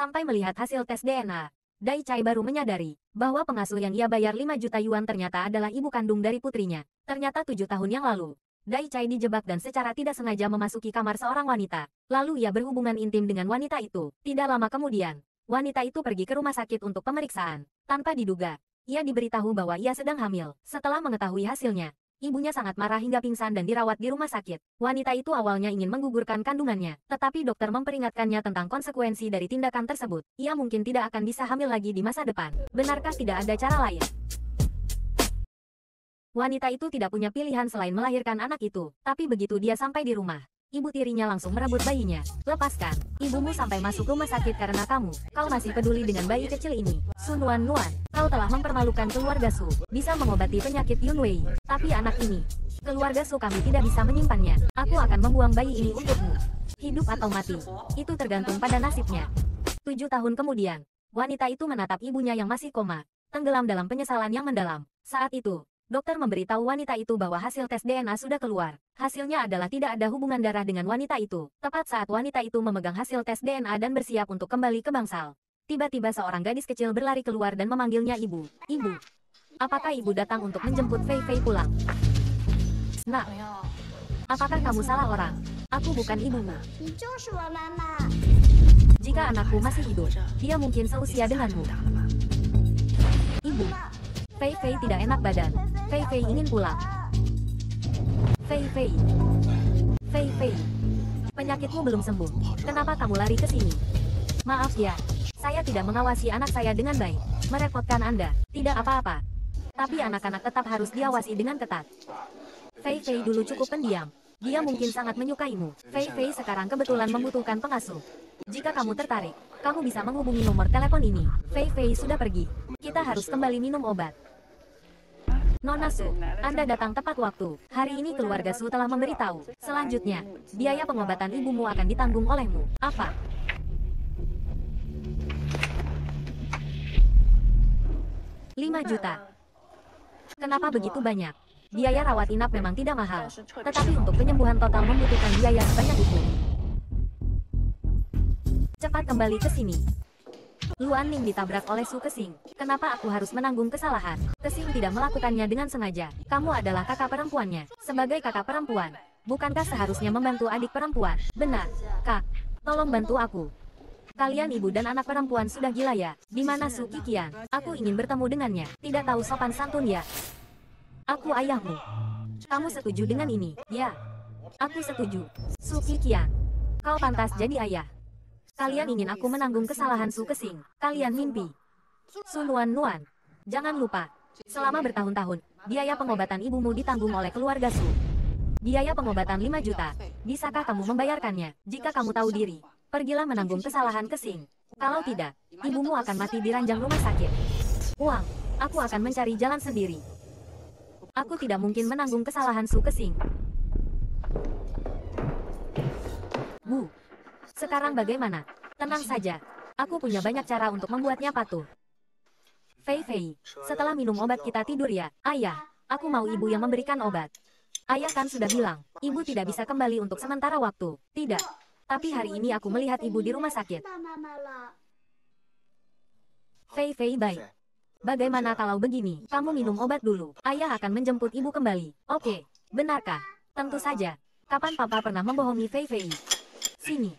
Sampai melihat hasil tes DNA, Dai Chai baru menyadari bahwa pengasuh yang ia bayar 5 juta yuan ternyata adalah ibu kandung dari putrinya. Ternyata tujuh tahun yang lalu, Dai Chai dijebak dan secara tidak sengaja memasuki kamar seorang wanita. Lalu ia berhubungan intim dengan wanita itu. Tidak lama kemudian, wanita itu pergi ke rumah sakit untuk pemeriksaan. Tanpa diduga, ia diberitahu bahwa ia sedang hamil. Setelah mengetahui hasilnya, Ibunya sangat marah hingga pingsan dan dirawat di rumah sakit. Wanita itu awalnya ingin menggugurkan kandungannya, tetapi dokter memperingatkannya tentang konsekuensi dari tindakan tersebut. Ia mungkin tidak akan bisa hamil lagi di masa depan. Benarkah tidak ada cara lain? Wanita itu tidak punya pilihan selain melahirkan anak itu, tapi begitu dia sampai di rumah, Ibu tirinya langsung merebut bayinya. Lepaskan ibumu sampai masuk rumah sakit karena kamu. Kau masih peduli dengan bayi kecil ini. Sun Wan Wan, kau telah mempermalukan keluarga Su. Bisa mengobati penyakit Yun Wei. Tapi anak ini, keluarga Su kami tidak bisa menyimpannya. Aku akan membuang bayi ini untukmu. Hidup atau mati, itu tergantung pada nasibnya. Tujuh tahun kemudian, wanita itu menatap ibunya yang masih koma, tenggelam dalam penyesalan yang mendalam. Saat itu, dokter memberitahu wanita itu bahwa hasil tes DNA sudah keluar. Hasilnya adalah tidak ada hubungan darah dengan wanita itu. Tepat saat wanita itu memegang hasil tes DNA dan bersiap untuk kembali ke bangsal. Tiba-tiba seorang gadis kecil berlari keluar dan memanggilnya ibu. Ibu. Apakah ibu datang untuk menjemput Fei Fei pulang? Nak. Apakah kamu salah orang? Aku bukan ibumu. Jika anakku masih hidup, dia mungkin seusia denganmu. Ibu. Fei Fei tidak enak badan. Fei Fei ingin pulang. Fei Fei. Fei Fei. Penyakitmu belum sembuh. Kenapa kamu lari ke sini? Maaf ya, saya tidak mengawasi anak saya dengan baik. Merepotkan Anda. Tidak apa-apa. Tapi anak-anak tetap harus diawasi dengan ketat. Fei Fei dulu cukup pendiam. Dia mungkin sangat menyukaimu. Fei Fei sekarang kebetulan membutuhkan pengasuh. Jika kamu tertarik, kamu bisa menghubungi nomor telepon ini. Fei Fei sudah pergi. Kita harus kembali minum obat. Nona Su, Anda datang tepat waktu. Hari ini keluarga Su telah memberitahu. Selanjutnya, biaya pengobatan ibumu akan ditanggung olehmu. Apa? Lima juta. Kenapa begitu banyak? Biaya rawat inap memang tidak mahal, tetapi untuk penyembuhan total membutuhkan biaya sebanyak itu. Cepat kembali ke sini. Luan Ning ditabrak oleh Su Kesing. Kenapa aku harus menanggung kesalahan? Kesing tidak melakukannya dengan sengaja. Kamu adalah kakak perempuannya. Sebagai kakak perempuan, bukankah seharusnya membantu adik perempuan? Benar, Kak. Tolong bantu aku. Kalian ibu dan anak perempuan sudah gila ya? Di mana Su Kikian? Aku ingin bertemu dengannya. Tidak tahu sopan santun ya? Aku ayahmu. Kamu setuju dengan ini? Ya. Aku setuju. Su Kikian. Kau pantas jadi ayah. Kalian ingin aku menanggung kesalahan Su Kesing. Kalian mimpi. Sun Nuan Nuan. Jangan lupa. Selama bertahun-tahun, biaya pengobatan ibumu ditanggung oleh keluarga Su. Biaya pengobatan 5 juta. Bisakah kamu membayarkannya? Jika kamu tahu diri, pergilah menanggung kesalahan Kesing. Kalau tidak, ibumu akan mati di ranjang rumah sakit. Uang, aku akan mencari jalan sendiri. Aku tidak mungkin menanggung kesalahan Su Kesing. Sekarang bagaimana? Tenang saja. Aku punya banyak cara untuk membuatnya patuh. Fei Fei, setelah minum obat kita tidur ya, ayah. Aku mau ibu yang memberikan obat. Ayah kan sudah bilang, ibu tidak bisa kembali untuk sementara waktu. Tidak. Tapi hari ini aku melihat ibu di rumah sakit. Fei Fei baik. Bagaimana kalau begini, kamu minum obat dulu. Ayah akan menjemput ibu kembali. Oke, benarkah? Tentu saja. Kapan papa pernah membohongi Fei Fei? Sini,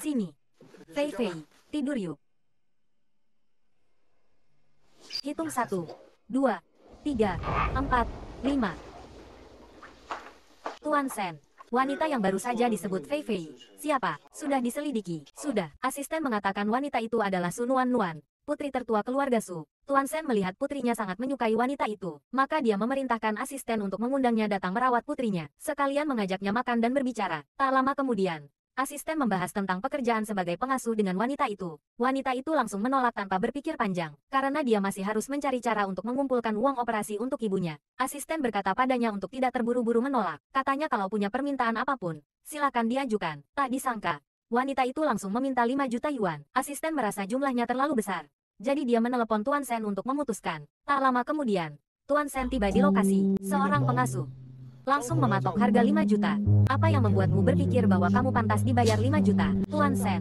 Sini. Fei Fei, tidur yuk. Hitung satu, dua, tiga, empat, lima. Tuan Sen, wanita yang baru saja disebut Fei Fei, siapa? Sudah diselidiki, sudah. Asisten mengatakan wanita itu adalah Sun Wan Nuan, putri tertua keluarga Su. Tuan Sen melihat putrinya sangat menyukai wanita itu, maka dia memerintahkan asisten untuk mengundangnya datang merawat putrinya, sekalian mengajaknya makan dan berbicara. Tak lama kemudian, Asisten membahas tentang pekerjaan sebagai pengasuh dengan wanita itu. Wanita itu langsung menolak tanpa berpikir panjang, karena dia masih harus mencari cara untuk mengumpulkan uang operasi untuk ibunya. Asisten berkata padanya untuk tidak terburu-buru menolak. Katanya kalau punya permintaan apapun, silakan diajukan. Tak disangka, wanita itu langsung meminta 5 juta yuan. Asisten merasa jumlahnya terlalu besar. Jadi dia menelepon Tuan Sen untuk memutuskan. Tak lama kemudian, Tuan Sen tiba di lokasi. Seorang pengasuh langsung mematok harga 5 juta. Apa yang membuatmu berpikir bahwa kamu pantas dibayar 5 juta, Tuan Sen?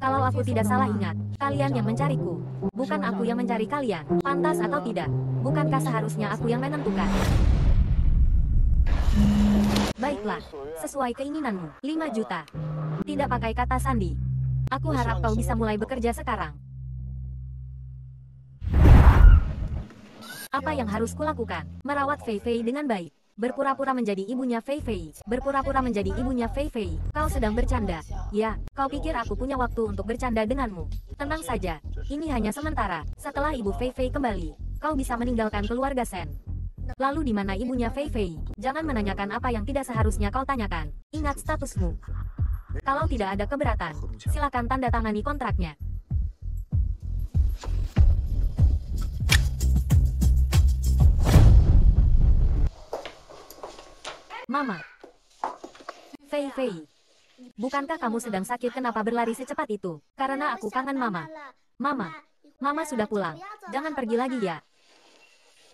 Kalau aku tidak salah ingat, kalian yang mencariku. Bukan aku yang mencari kalian, pantas atau tidak. Bukankah seharusnya aku yang menentukan? Baiklah, sesuai keinginanmu, 5 juta. Tidak pakai kata sandi. Aku harap kau bisa mulai bekerja sekarang. Apa yang harus kulakukan? Merawat Fei Fei dengan baik berpura-pura menjadi ibunya Fei Fei, berpura-pura menjadi ibunya Fei Fei, kau sedang bercanda. Ya, kau pikir aku punya waktu untuk bercanda denganmu. Tenang saja, ini hanya sementara, setelah ibu Fei Fei kembali, kau bisa meninggalkan keluarga Sen. Lalu di mana ibunya Fei Fei? Jangan menanyakan apa yang tidak seharusnya kau tanyakan. Ingat statusmu. Kalau tidak ada keberatan, silakan tanda tangani kontraknya. Mama. Fei Fei. Bukankah kamu sedang sakit kenapa berlari secepat itu? Karena aku kangen mama. Mama. Mama sudah pulang. Jangan pergi lagi ya.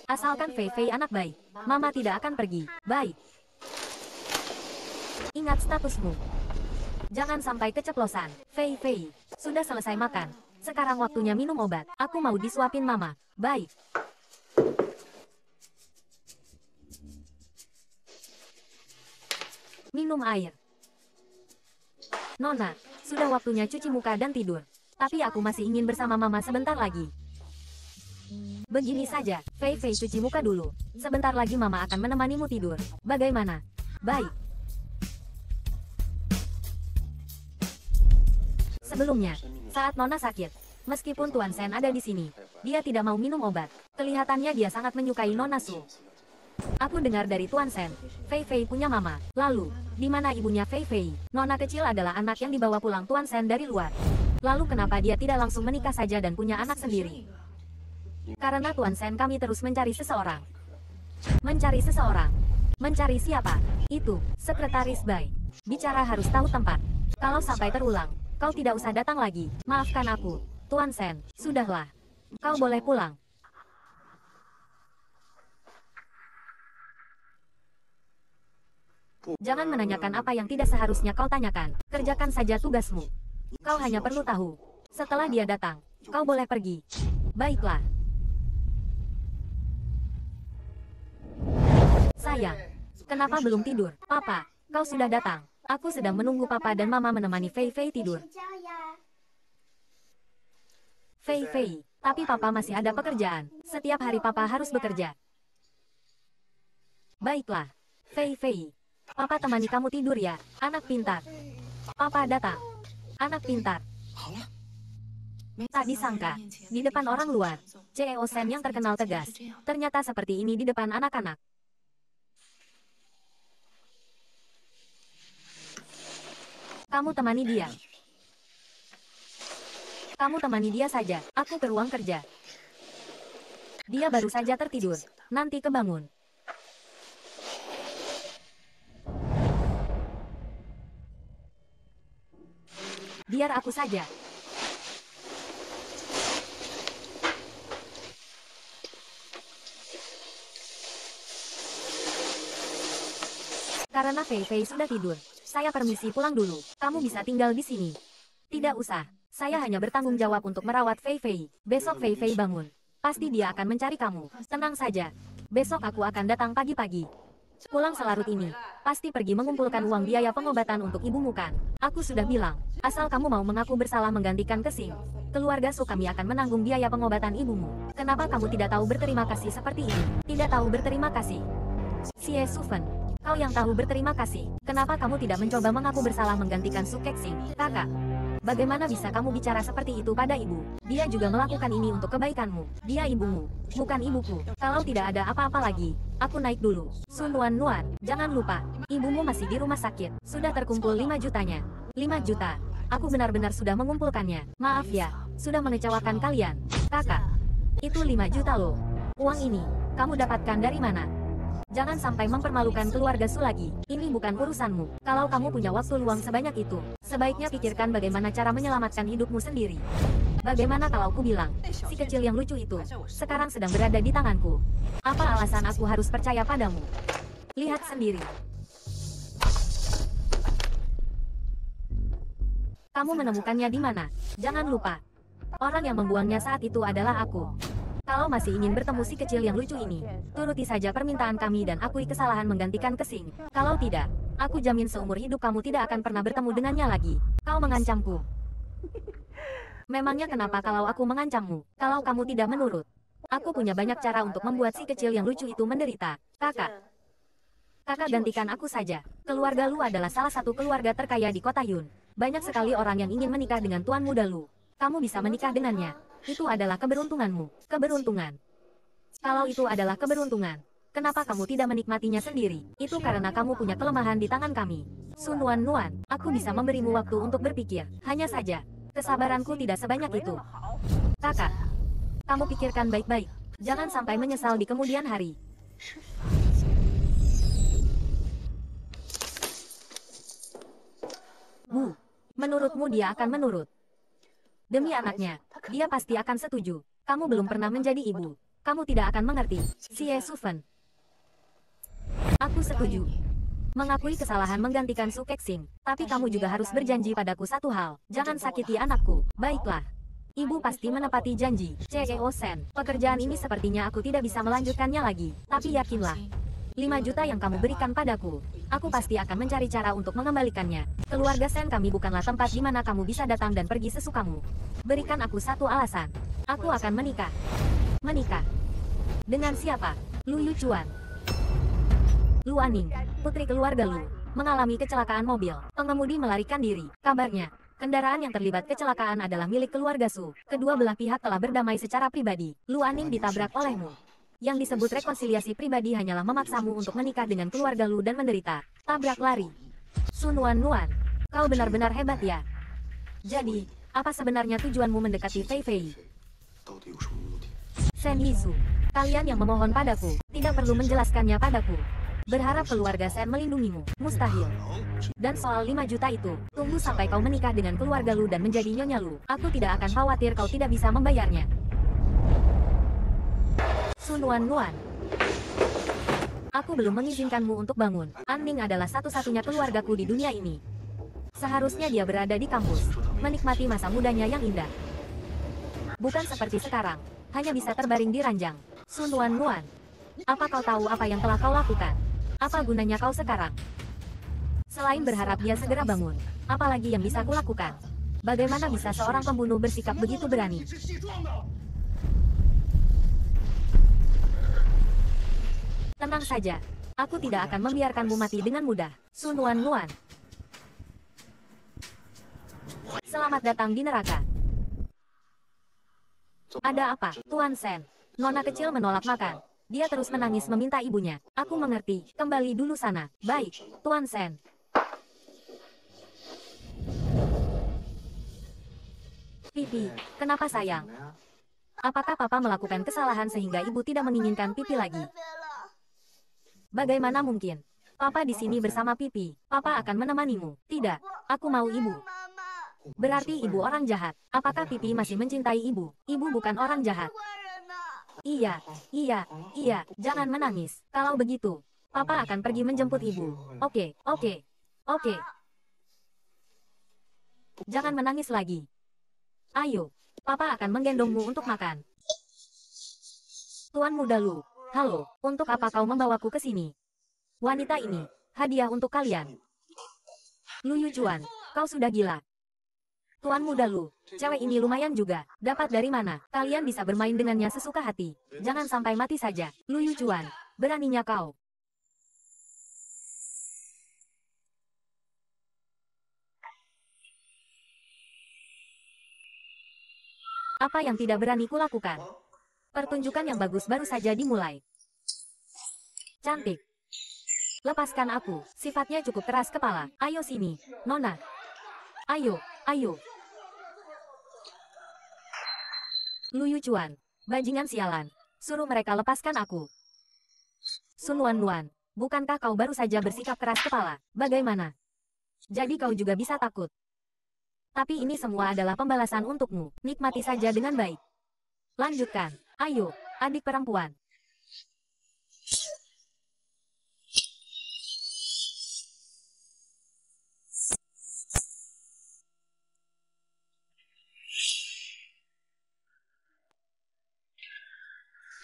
Asalkan Fei Fei anak baik. Mama tidak akan pergi. Baik. Ingat statusmu. Jangan sampai keceplosan. Fei Fei. Sudah selesai makan. Sekarang waktunya minum obat. Aku mau disuapin mama. Baik. Minum air. Nona, sudah waktunya cuci muka dan tidur. Tapi aku masih ingin bersama mama sebentar lagi. Begini saja, Fei Fei cuci muka dulu. Sebentar lagi mama akan menemanimu tidur. Bagaimana? Baik. Sebelumnya, saat Nona sakit, meskipun Tuan Sen ada di sini, dia tidak mau minum obat. Kelihatannya dia sangat menyukai Nona Su. Aku dengar dari Tuan Sen, Fei Fei punya mama. Lalu, di mana ibunya Fei Fei? Nona kecil adalah anak yang dibawa pulang Tuan Sen dari luar. Lalu kenapa dia tidak langsung menikah saja dan punya anak sendiri? Karena Tuan Sen kami terus mencari seseorang. Mencari seseorang. Mencari siapa? Itu, sekretaris Bai. Bicara harus tahu tempat. Kalau sampai terulang, kau tidak usah datang lagi. Maafkan aku, Tuan Sen. Sudahlah. Kau boleh pulang. Jangan menanyakan apa yang tidak seharusnya kau tanyakan. Kerjakan saja tugasmu. Kau hanya perlu tahu. Setelah dia datang, kau boleh pergi. Baiklah. Sayang, kenapa belum tidur? Papa, kau sudah datang. Aku sedang menunggu papa dan mama menemani Fei Fei tidur. Fei Fei, tapi papa masih ada pekerjaan. Setiap hari papa harus bekerja. Baiklah, Fei Fei, Papa temani kamu tidur ya, anak pintar. Papa datang. Anak pintar. Tak disangka, di depan orang luar, CEO Sam yang terkenal tegas, ternyata seperti ini di depan anak-anak. Kamu temani dia. Kamu temani dia saja, aku ke ruang kerja. Dia baru saja tertidur, nanti kebangun. Biar aku saja. Karena Fei Fei sudah tidur, saya permisi pulang dulu. Kamu bisa tinggal di sini. Tidak usah, saya hanya bertanggung jawab untuk merawat Fei Fei. Besok Fei Fei bangun. Pasti dia akan mencari kamu. Tenang saja. Besok aku akan datang pagi-pagi pulang selarut ini. Pasti pergi mengumpulkan uang biaya pengobatan untuk ibumu kan? Aku sudah bilang, asal kamu mau mengaku bersalah menggantikan Kesing, keluarga Su kami akan menanggung biaya pengobatan ibumu. Kenapa kamu tidak tahu berterima kasih seperti ini? Tidak tahu berterima kasih. Sie Suven, Kau yang tahu berterima kasih. Kenapa kamu tidak mencoba mengaku bersalah menggantikan Sukeksing, kakak? Bagaimana bisa kamu bicara seperti itu pada ibu? Dia juga melakukan ini untuk kebaikanmu. Dia ibumu, bukan ibuku. Kalau tidak ada apa-apa lagi, aku naik dulu. Sun Wan Nuan, jangan lupa, ibumu masih di rumah sakit. Sudah terkumpul 5 jutanya. 5 juta. Aku benar-benar sudah mengumpulkannya. Maaf ya, sudah mengecewakan kalian. Kakak, itu 5 juta loh. Uang ini, kamu dapatkan dari mana? Jangan sampai mempermalukan keluarga Su lagi. Ini bukan urusanmu. Kalau kamu punya waktu luang sebanyak itu, sebaiknya pikirkan bagaimana cara menyelamatkan hidupmu sendiri. Bagaimana kalau ku bilang, si kecil yang lucu itu, sekarang sedang berada di tanganku. Apa alasan aku harus percaya padamu? Lihat sendiri. Kamu menemukannya di mana? Jangan lupa, orang yang membuangnya saat itu adalah aku. Kalau masih ingin bertemu si kecil yang lucu ini, turuti saja permintaan kami dan akui kesalahan menggantikan kesing. Kalau tidak, aku jamin seumur hidup kamu tidak akan pernah bertemu dengannya lagi. Kau mengancamku. Memangnya kenapa kalau aku mengancammu? Kalau kamu tidak menurut, aku punya banyak cara untuk membuat si kecil yang lucu itu menderita. Kakak, kakak gantikan aku saja. Keluarga Lu adalah salah satu keluarga terkaya di kota Yun. Banyak sekali orang yang ingin menikah dengan tuan muda Lu. Kamu bisa menikah dengannya. Itu adalah keberuntunganmu, keberuntungan. Kalau itu adalah keberuntungan, kenapa kamu tidak menikmatinya sendiri? Itu karena kamu punya kelemahan di tangan kami. Sunuan Nuan Nuan, aku bisa memberimu waktu untuk berpikir, hanya saja, kesabaranku tidak sebanyak itu. Kakak, kamu pikirkan baik-baik, jangan sampai menyesal di kemudian hari. Bu, menurutmu dia akan menurut? Demi ya, anaknya, dia pasti akan setuju. Kamu belum kan, pernah menjadi ibu. Kamu tidak akan mengerti. Si Suven. Aku setuju. Mengakui kesalahan menggantikan Su Kexing, tapi kamu juga harus berjanji padaku satu hal, jangan sakiti anakku. Baiklah. Ibu pasti menepati janji. CEO Sen, pekerjaan ini sepertinya aku tidak bisa melanjutkannya lagi, tapi yakinlah, 5 juta yang kamu berikan padaku. Aku pasti akan mencari cara untuk mengembalikannya. Keluarga Sen kami bukanlah tempat di mana kamu bisa datang dan pergi sesukamu. Berikan aku satu alasan. Aku akan menikah. Menikah. Dengan siapa? Lu Yuchuan. Lu Aning, putri keluarga Lu, mengalami kecelakaan mobil. Pengemudi melarikan diri. Kabarnya, Kendaraan yang terlibat kecelakaan adalah milik keluarga Su. Kedua belah pihak telah berdamai secara pribadi. Lu Aning ditabrak olehmu yang disebut rekonsiliasi pribadi hanyalah memaksamu untuk menikah dengan keluarga lu dan menderita. Tabrak lari. Sun Wan Nuan, kau benar-benar hebat ya. Jadi, apa sebenarnya tujuanmu mendekati Fei Fei? Sen Yizu, kalian yang memohon padaku, tidak perlu menjelaskannya padaku. Berharap keluarga Sen melindungimu, mustahil. Dan soal 5 juta itu, tunggu sampai kau menikah dengan keluarga lu dan menjadi nyonya lu. Aku tidak akan khawatir kau tidak bisa membayarnya. Sun Wan Wan. Aku belum mengizinkanmu untuk bangun. Anning adalah satu-satunya keluargaku di dunia ini. Seharusnya dia berada di kampus, menikmati masa mudanya yang indah. Bukan seperti sekarang, hanya bisa terbaring di ranjang. Sun Wan Wan. Apa kau tahu apa yang telah kau lakukan? Apa gunanya kau sekarang? Selain berharap dia segera bangun, apalagi yang bisa kulakukan? Bagaimana bisa seorang pembunuh bersikap begitu berani? Tenang saja. Aku tidak akan membiarkanmu mati dengan mudah. Sun Wan Luan. Selamat datang di neraka. Ada apa, Tuan Sen? Nona kecil menolak makan. Dia terus menangis meminta ibunya. Aku mengerti. Kembali dulu sana. Baik, Tuan Sen. Pipi, eh, kenapa sayang? Apakah papa melakukan kesalahan sehingga ibu tidak menginginkan pipi lagi? Bagaimana mungkin? Papa di sini bersama Pipi. Papa akan menemanimu. Tidak, aku mau ibu. Berarti ibu orang jahat. Apakah Pipi masih mencintai ibu? Ibu bukan orang jahat. Iya, iya, iya, jangan menangis. Kalau begitu, Papa akan pergi menjemput ibu. Oke, oke, oke. Jangan menangis lagi. Ayo, Papa akan menggendongmu untuk makan. Tuan muda Lu, Halo, untuk apa kau membawaku ke sini? Wanita ini, hadiah untuk kalian. Lu Yujuan, kau sudah gila. Tuan muda lu, cewek ini lumayan juga. Dapat dari mana? Kalian bisa bermain dengannya sesuka hati. Jangan sampai mati saja. Lu Yujuan, beraninya kau. Apa yang tidak berani kulakukan? Pertunjukan yang bagus baru saja dimulai. Cantik. Lepaskan aku, sifatnya cukup keras kepala. Ayo sini, Nona. Ayo, ayo. Luyu Chuan, bajingan sialan. Suruh mereka lepaskan aku. Sun Wan Luan, bukankah kau baru saja bersikap keras kepala? Bagaimana? Jadi kau juga bisa takut. Tapi ini semua adalah pembalasan untukmu. Nikmati saja dengan baik. Lanjutkan. Ayo, adik perempuan.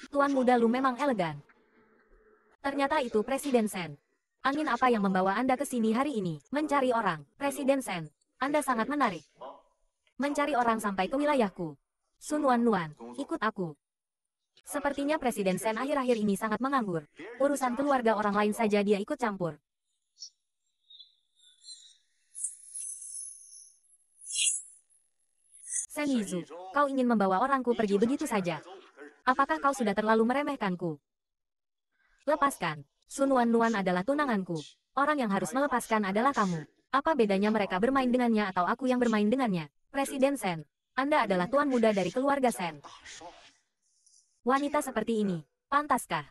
Tuan muda lu memang elegan. Ternyata itu Presiden Sen. Angin apa yang membawa Anda ke sini hari ini? Mencari orang, Presiden Sen. Anda sangat menarik. Mencari orang sampai ke wilayahku. Sun Wan Nuan, ikut aku. Sepertinya Presiden Sen akhir-akhir ini sangat menganggur. Urusan keluarga orang lain saja dia ikut campur. Sen Yizu, kau ingin membawa orangku pergi begitu saja. Apakah kau sudah terlalu meremehkanku? Lepaskan. Sun Wan Nuan adalah tunanganku. Orang yang harus melepaskan adalah kamu. Apa bedanya mereka bermain dengannya atau aku yang bermain dengannya? Presiden Sen, Anda adalah tuan muda dari keluarga Sen wanita seperti ini, pantaskah?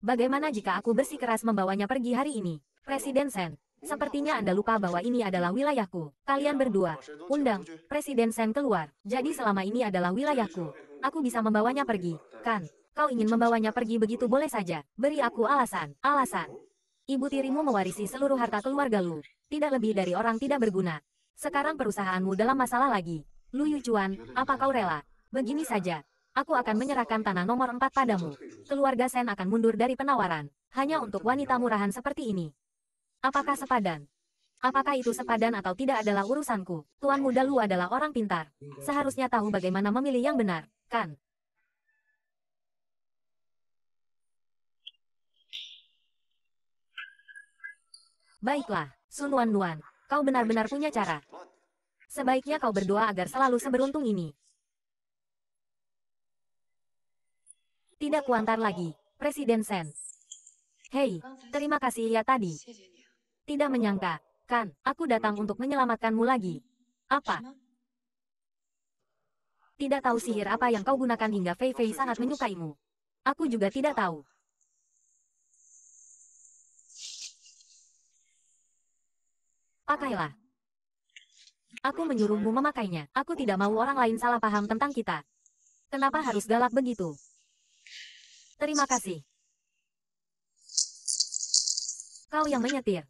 Bagaimana jika aku bersikeras membawanya pergi hari ini? Presiden Sen, Sepertinya Anda lupa bahwa ini adalah wilayahku. Kalian berdua, undang, Presiden Sen keluar. Jadi selama ini adalah wilayahku. Aku bisa membawanya pergi, kan? Kau ingin membawanya pergi begitu boleh saja. Beri aku alasan, alasan. Ibu tirimu mewarisi seluruh harta keluarga Lu. Tidak lebih dari orang tidak berguna. Sekarang perusahaanmu dalam masalah lagi. Lu Chuan, apa kau rela? Begini saja, aku akan menyerahkan tanah nomor empat padamu. Keluarga Sen akan mundur dari penawaran, hanya untuk wanita murahan seperti ini. Apakah sepadan? Apakah itu sepadan atau tidak adalah urusanku. Tuan muda Lu adalah orang pintar. Seharusnya tahu bagaimana memilih yang benar, kan? Baiklah, Sun Wan Luan, kau benar-benar punya cara. Sebaiknya kau berdoa agar selalu seberuntung ini. Tidak kuantar lagi, Presiden Sen. Hei, terima kasih ya tadi. Tidak menyangka, kan, aku datang untuk menyelamatkanmu lagi. Apa? Tidak tahu sihir apa yang kau gunakan hingga Fei Fei sangat menyukaimu. Aku juga tidak tahu. Pakailah. Aku menyuruhmu memakainya. Aku tidak mau orang lain salah paham tentang kita. Kenapa harus galak begitu? Terima kasih. Kau yang menyetir.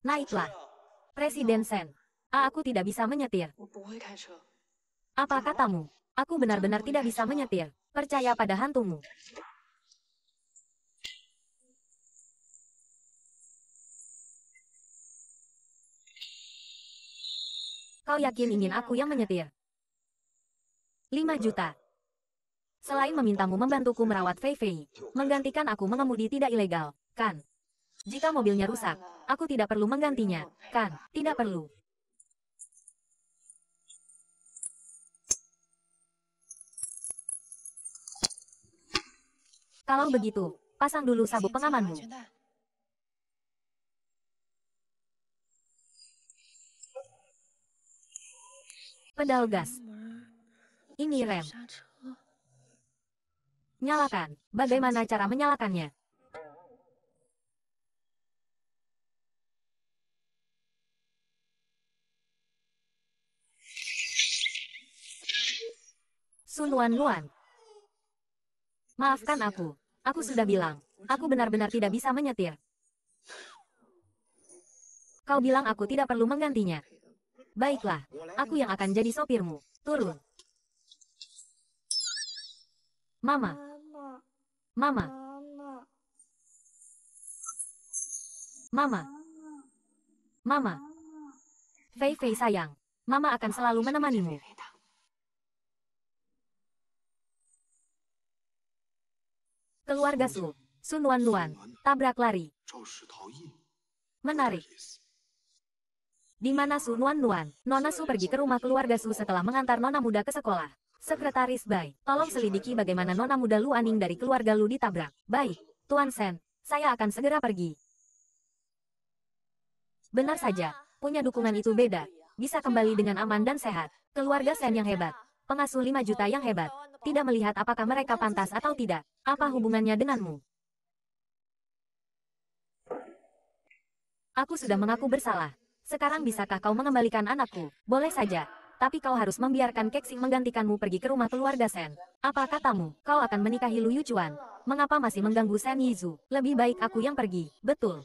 Naiklah. Presiden Sen. aku tidak bisa menyetir. Apa katamu? Aku benar-benar tidak bisa menyetir. Percaya pada hantumu. Kau yakin ingin aku yang menyetir? 5 juta. Selain memintamu membantuku merawat Fei Fei, menggantikan aku mengemudi tidak ilegal, kan? Jika mobilnya rusak, aku tidak perlu menggantinya, kan? Tidak perlu. Kalau begitu, pasang dulu sabuk pengamanmu. Pedal gas. Ini rem. Nyalakan. Bagaimana cara menyalakannya? Sun Wan Luan. Maafkan aku. Aku sudah bilang, aku benar-benar tidak bisa menyetir. Kau bilang aku tidak perlu menggantinya. Baiklah, aku yang akan jadi sopirmu. Turun. Mama, Mama. Mama. Mama. Fei Fei sayang, Mama akan selalu menemanimu. Keluarga Su, Sun Wan Luan, tabrak lari. Menarik. Di mana Sun Wan Luan, Nona Su pergi ke rumah keluarga Su setelah mengantar Nona muda ke sekolah. Sekretaris Bai, tolong selidiki bagaimana nona muda Lu Aning dari keluarga Lu ditabrak. Baik, Tuan Sen, saya akan segera pergi. Benar saja, punya dukungan itu beda. Bisa kembali dengan aman dan sehat. Keluarga Sen yang hebat. Pengasuh 5 juta yang hebat. Tidak melihat apakah mereka pantas atau tidak. Apa hubungannya denganmu? Aku sudah mengaku bersalah. Sekarang bisakah kau mengembalikan anakku? Boleh saja, tapi kau harus membiarkan Keksing menggantikanmu pergi ke rumah keluarga Sen. Apa katamu? Kau akan menikahi Lu Yuchuan? Mengapa masih mengganggu Sen Yizu? Lebih baik aku yang pergi. Betul.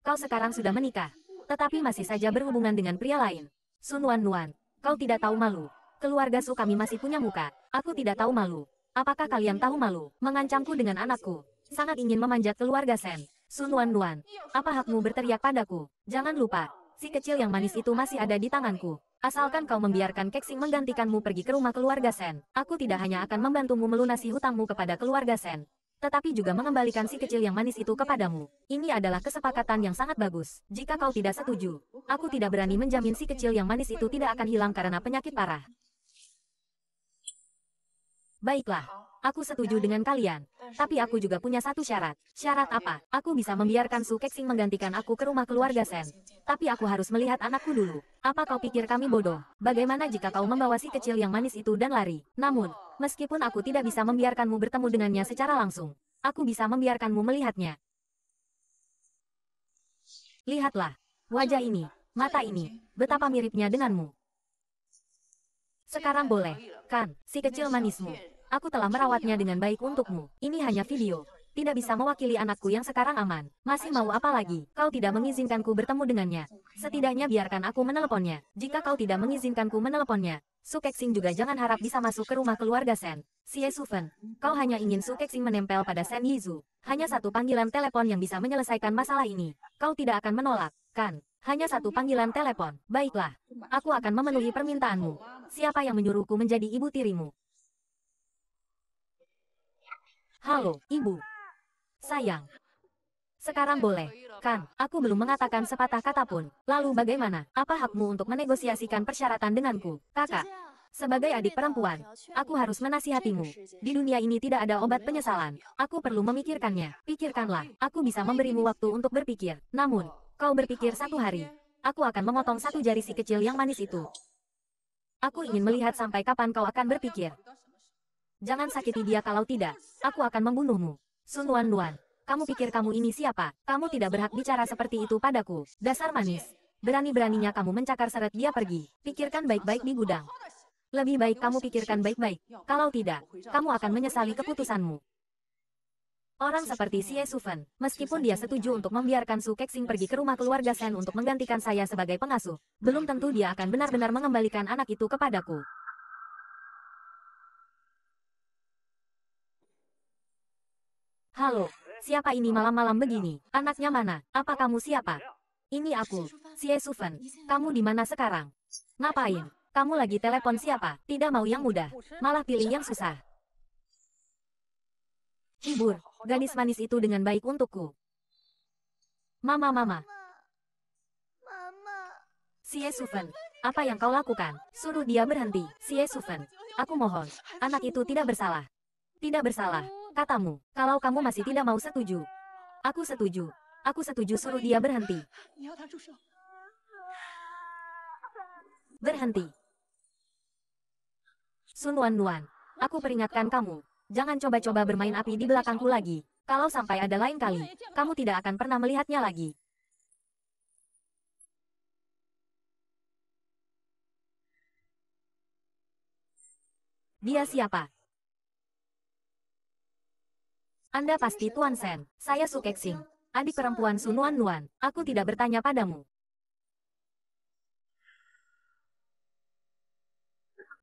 Kau sekarang sudah menikah. Tetapi masih saja berhubungan dengan pria lain. Sun Wan Nuan, kau tidak tahu malu. Keluarga Su kami masih punya muka. Aku tidak tahu malu. Apakah kalian tahu malu? Mengancamku dengan anakku. Sangat ingin memanjat keluarga Sen. Sun Wan Nuan, apa hakmu berteriak padaku? Jangan lupa, si kecil yang manis itu masih ada di tanganku. Asalkan kau membiarkan Keksing menggantikanmu pergi ke rumah keluarga Sen, aku tidak hanya akan membantumu melunasi hutangmu kepada keluarga Sen, tetapi juga mengembalikan si kecil yang manis itu kepadamu. Ini adalah kesepakatan yang sangat bagus. Jika kau tidak setuju, aku tidak berani menjamin si kecil yang manis itu tidak akan hilang karena penyakit parah. Baiklah, aku setuju dengan kalian. Tapi aku juga punya satu syarat. Syarat apa? Aku bisa membiarkan Su Kexing menggantikan aku ke rumah keluarga Sen. Tapi aku harus melihat anakku dulu. Apa kau pikir kami bodoh? Bagaimana jika kau membawa si kecil yang manis itu dan lari? Namun, meskipun aku tidak bisa membiarkanmu bertemu dengannya secara langsung, aku bisa membiarkanmu melihatnya. Lihatlah, wajah ini, mata ini, betapa miripnya denganmu. Sekarang boleh, kan, si kecil manismu. Aku telah merawatnya dengan baik untukmu. Ini hanya video. Tidak bisa mewakili anakku yang sekarang aman. Masih mau apa lagi? Kau tidak mengizinkanku bertemu dengannya. Setidaknya biarkan aku meneleponnya. Jika kau tidak mengizinkanku meneleponnya, Keksing juga jangan harap bisa masuk ke rumah keluarga Sen. Si Suven, kau hanya ingin Su Keksing menempel pada Sen Yizu. Hanya satu panggilan telepon yang bisa menyelesaikan masalah ini. Kau tidak akan menolak, kan? Hanya satu panggilan telepon. Baiklah, aku akan memenuhi permintaanmu. Siapa yang menyuruhku menjadi ibu tirimu? Halo, Ibu. Sayang. Sekarang boleh, kan? Aku belum mengatakan sepatah kata pun. Lalu bagaimana? Apa hakmu untuk menegosiasikan persyaratan denganku, kakak? Sebagai adik perempuan, aku harus menasihatimu. Di dunia ini tidak ada obat penyesalan. Aku perlu memikirkannya. Pikirkanlah, aku bisa memberimu waktu untuk berpikir. Namun, kau berpikir satu hari. Aku akan memotong satu jari si kecil yang manis itu. Aku ingin melihat sampai kapan kau akan berpikir. Jangan sakiti dia kalau tidak, aku akan membunuhmu. Sun Wan kamu pikir kamu ini siapa? Kamu tidak berhak bicara seperti itu padaku. Dasar manis. Berani-beraninya kamu mencakar seret dia pergi. Pikirkan baik-baik di gudang. Lebih baik kamu pikirkan baik-baik. Kalau tidak, kamu akan menyesali keputusanmu. Orang seperti Xie Suven, meskipun dia setuju untuk membiarkan Su Kexing pergi ke rumah keluarga Sen untuk menggantikan saya sebagai pengasuh, belum tentu dia akan benar-benar mengembalikan anak itu kepadaku. Halo, siapa ini malam-malam begini? Anaknya mana? Apa kamu siapa? Ini aku, si Esuven. Kamu di mana sekarang? Ngapain? Kamu lagi telepon siapa? Tidak mau yang mudah, malah pilih yang susah. Hibur, gadis manis itu dengan baik untukku. Mama, mama. Si Esuven, apa yang kau lakukan? Suruh dia berhenti, si Esuven. Aku mohon, anak itu tidak bersalah. Tidak bersalah. Katamu, kalau kamu masih tidak mau setuju. Aku setuju. Aku setuju suruh dia berhenti. Berhenti. Sun Wan aku peringatkan kamu. Jangan coba-coba bermain api di belakangku lagi. Kalau sampai ada lain kali, kamu tidak akan pernah melihatnya lagi. Dia siapa? Anda pasti Tuan Sen, saya Su Keksing, adik perempuan Sunuan Nuan Nuan, aku tidak bertanya padamu.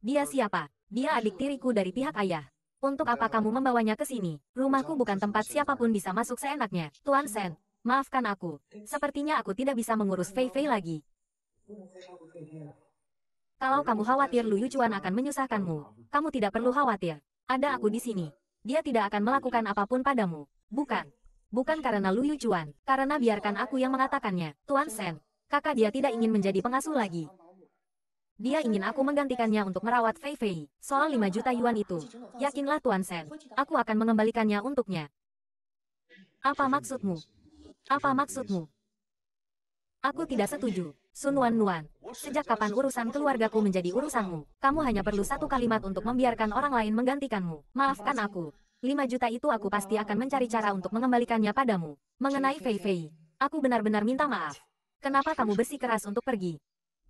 Dia siapa? Dia adik tiriku dari pihak ayah. Untuk apa kamu membawanya ke sini? Rumahku bukan tempat siapapun bisa masuk seenaknya. Tuan Sen, maafkan aku. Sepertinya aku tidak bisa mengurus Fei Fei lagi. Kalau kamu khawatir Luyu Chuan akan menyusahkanmu, kamu tidak perlu khawatir. Ada aku di sini dia tidak akan melakukan apapun padamu. Bukan. Bukan karena Lu Chuan, karena biarkan aku yang mengatakannya, Tuan Sen. Kakak dia tidak ingin menjadi pengasuh lagi. Dia ingin aku menggantikannya untuk merawat Fei Fei. Soal 5 juta yuan itu, yakinlah Tuan Sen, aku akan mengembalikannya untuknya. Apa maksudmu? Apa maksudmu? Aku tidak setuju. Sun Wan Wan, sejak kapan urusan keluargaku menjadi urusanmu? Kamu hanya perlu satu kalimat untuk membiarkan orang lain menggantikanmu. Maafkan aku. 5 juta itu aku pasti akan mencari cara untuk mengembalikannya padamu. Mengenai Fei Fei, aku benar-benar minta maaf. Kenapa kamu bersikeras untuk pergi?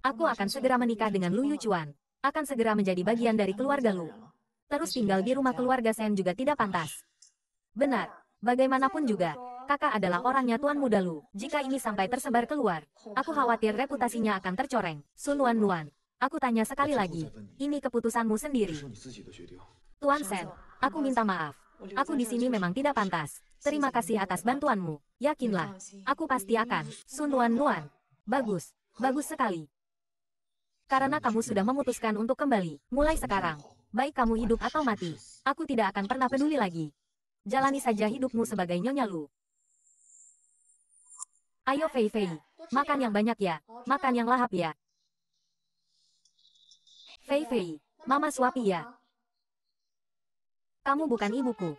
Aku akan segera menikah dengan Lu Yuchuan. Akan segera menjadi bagian dari keluarga Lu. Terus tinggal di rumah keluarga Sen juga tidak pantas. Benar, bagaimanapun juga, Kakak adalah orangnya Tuan Muda Lu. Jika ini sampai tersebar keluar, aku khawatir reputasinya akan tercoreng. Sun Luan Luan, aku tanya sekali lagi. Ini keputusanmu sendiri. Tuan Sen, aku minta maaf. Aku di sini memang tidak pantas. Terima kasih atas bantuanmu. Yakinlah, aku pasti akan. Sun Luan Luan. Bagus, bagus sekali. Karena kamu sudah memutuskan untuk kembali. Mulai sekarang, baik kamu hidup atau mati, aku tidak akan pernah peduli lagi. Jalani saja hidupmu sebagai Nyonya Lu. Ayo Fei Fei, makan yang banyak ya, makan yang lahap ya. Fei Fei, mama suapi ya. Kamu bukan ibuku.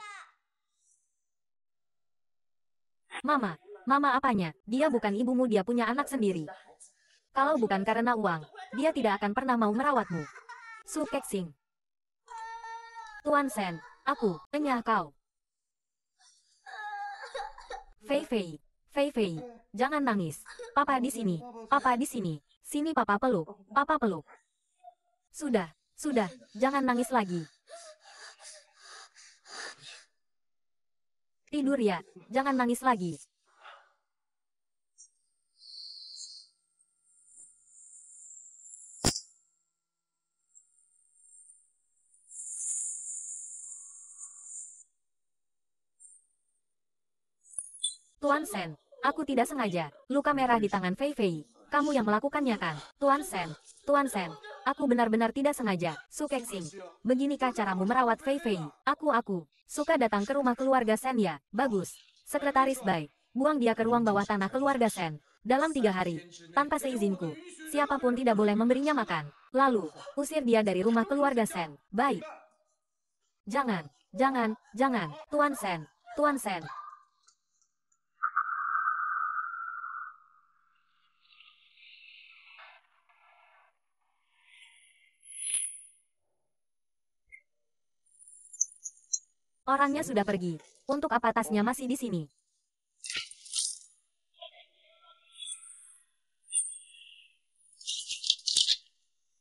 Mama, mama apanya, dia bukan ibumu dia punya anak sendiri. Kalau bukan karena uang, dia tidak akan pernah mau merawatmu. Su Keksing. Tuan Sen, aku, enyah kau. Fei Fei, Fei Fei, jangan nangis. Papa di sini, papa di sini. Sini papa peluk, papa peluk. Sudah, sudah, jangan nangis lagi. Tidur ya, jangan nangis lagi. Tuan Sen, aku tidak sengaja. Luka merah di tangan Fei Fei. Kamu yang melakukannya kan? Tuan Sen, Tuan Sen, aku benar-benar tidak sengaja. Su Kexing, beginikah caramu merawat Fei Fei? Aku aku, suka datang ke rumah keluarga Sen ya, bagus. Sekretaris Bai, buang dia ke ruang bawah tanah keluarga Sen. Dalam tiga hari, tanpa seizinku, siapapun tidak boleh memberinya makan. Lalu, usir dia dari rumah keluarga Sen. Baik. Jangan, jangan, jangan, Tuan Sen, Tuan Sen, Orangnya sudah pergi. Untuk apa tasnya masih di sini?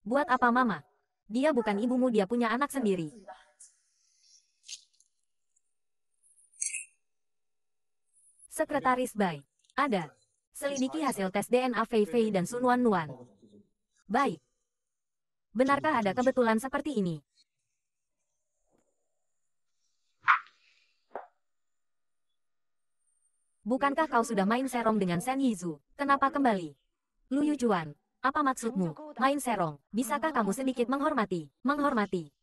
Buat apa mama? Dia bukan ibumu, dia punya anak sendiri. Sekretaris Bai. Ada. Selidiki hasil tes DNA Fei Fei dan Sun Wan Nuan. Baik. Benarkah ada kebetulan seperti ini? Bukankah kau sudah main serong dengan Sen Yizu? Kenapa kembali? Yu Juan, apa maksudmu? Main serong, bisakah kamu sedikit menghormati? Menghormati.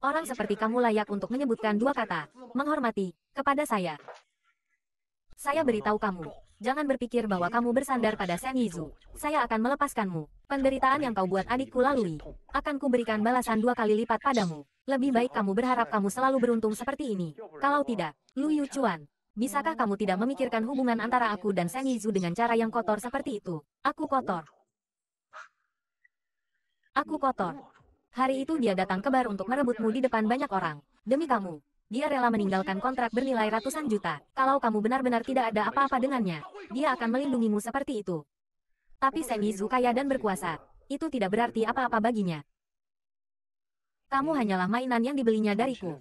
Orang seperti kamu layak untuk menyebutkan dua kata, menghormati, kepada saya. Saya beritahu kamu, jangan berpikir bahwa kamu bersandar pada Sen Yizu. Saya akan melepaskanmu. Penderitaan yang kau buat adikku lalui, akan kuberikan balasan dua kali lipat padamu. Lebih baik kamu berharap kamu selalu beruntung seperti ini. Kalau tidak, Lu Yu Chuan, Bisakah kamu tidak memikirkan hubungan antara aku dan Sang Yizu dengan cara yang kotor seperti itu? Aku kotor. Aku kotor. Hari itu dia datang ke bar untuk merebutmu di depan banyak orang. Demi kamu, dia rela meninggalkan kontrak bernilai ratusan juta. Kalau kamu benar-benar tidak ada apa-apa dengannya, dia akan melindungimu seperti itu. Tapi Sang Yizu kaya dan berkuasa. Itu tidak berarti apa-apa baginya. Kamu hanyalah mainan yang dibelinya dariku.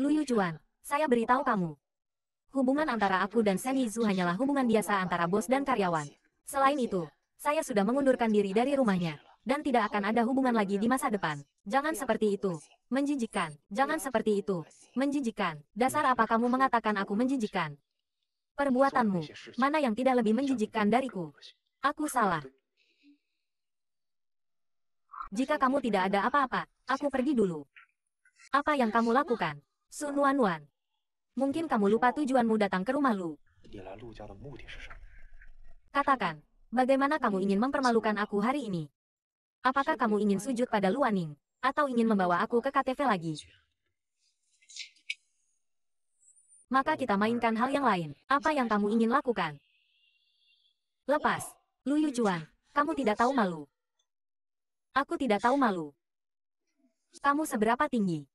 Luyu Juan, saya beritahu kamu. Hubungan antara aku dan Shen Yizu hanyalah hubungan biasa antara bos dan karyawan. Selain itu, saya sudah mengundurkan diri dari rumahnya, dan tidak akan ada hubungan lagi di masa depan. Jangan seperti itu. Menjijikan. Jangan seperti itu. Menjijikan. Dasar apa kamu mengatakan aku menjijikan? Perbuatanmu. Mana yang tidak lebih menjijikan dariku? Aku salah. Jika kamu tidak ada apa-apa, aku pergi dulu. Apa yang kamu lakukan? Sun Wan Wan. Mungkin kamu lupa tujuanmu datang ke rumah Lu. Katakan, bagaimana kamu ingin mempermalukan aku hari ini? Apakah kamu ingin sujud pada Luaning, atau ingin membawa aku ke KTV lagi? Maka kita mainkan hal yang lain. Apa yang kamu ingin lakukan? Lepas. Lu Yujuan, kamu tidak tahu malu. Aku tidak tahu malu. Kamu seberapa tinggi?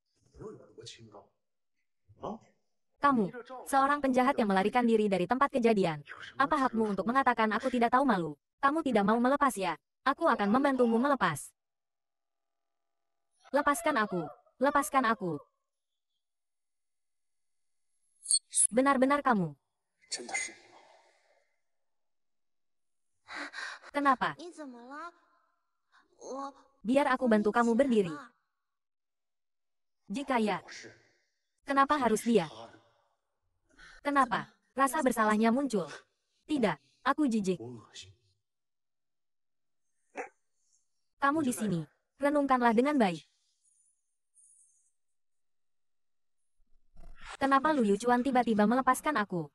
Kamu, seorang penjahat yang melarikan diri dari tempat kejadian. Apa hakmu untuk mengatakan aku tidak tahu malu? Kamu tidak mau melepas ya? Aku akan membantumu melepas. Lepaskan aku. Lepaskan aku. Benar-benar kamu. Kenapa? Biar aku bantu kamu berdiri. Jika ya, Kenapa harus dia? Kenapa? Rasa bersalahnya muncul. Tidak, aku jijik. Kamu di sini. Renungkanlah dengan baik. Kenapa Luyu Cuan tiba-tiba melepaskan aku?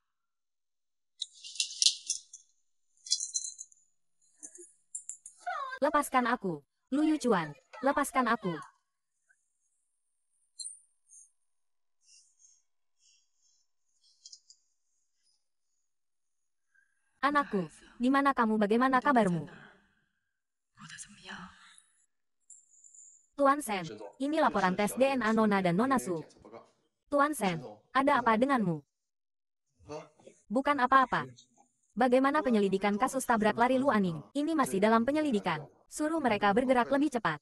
Lepaskan aku. Luyu Cuan, lepaskan aku. Anakku, di mana kamu bagaimana kabarmu? Tuan Sen, ini laporan tes DNA Nona dan Nona Su. Tuan Sen, ada apa denganmu? Bukan apa-apa. Bagaimana penyelidikan kasus tabrak lari Luaning? Ini masih dalam penyelidikan. Suruh mereka bergerak lebih cepat.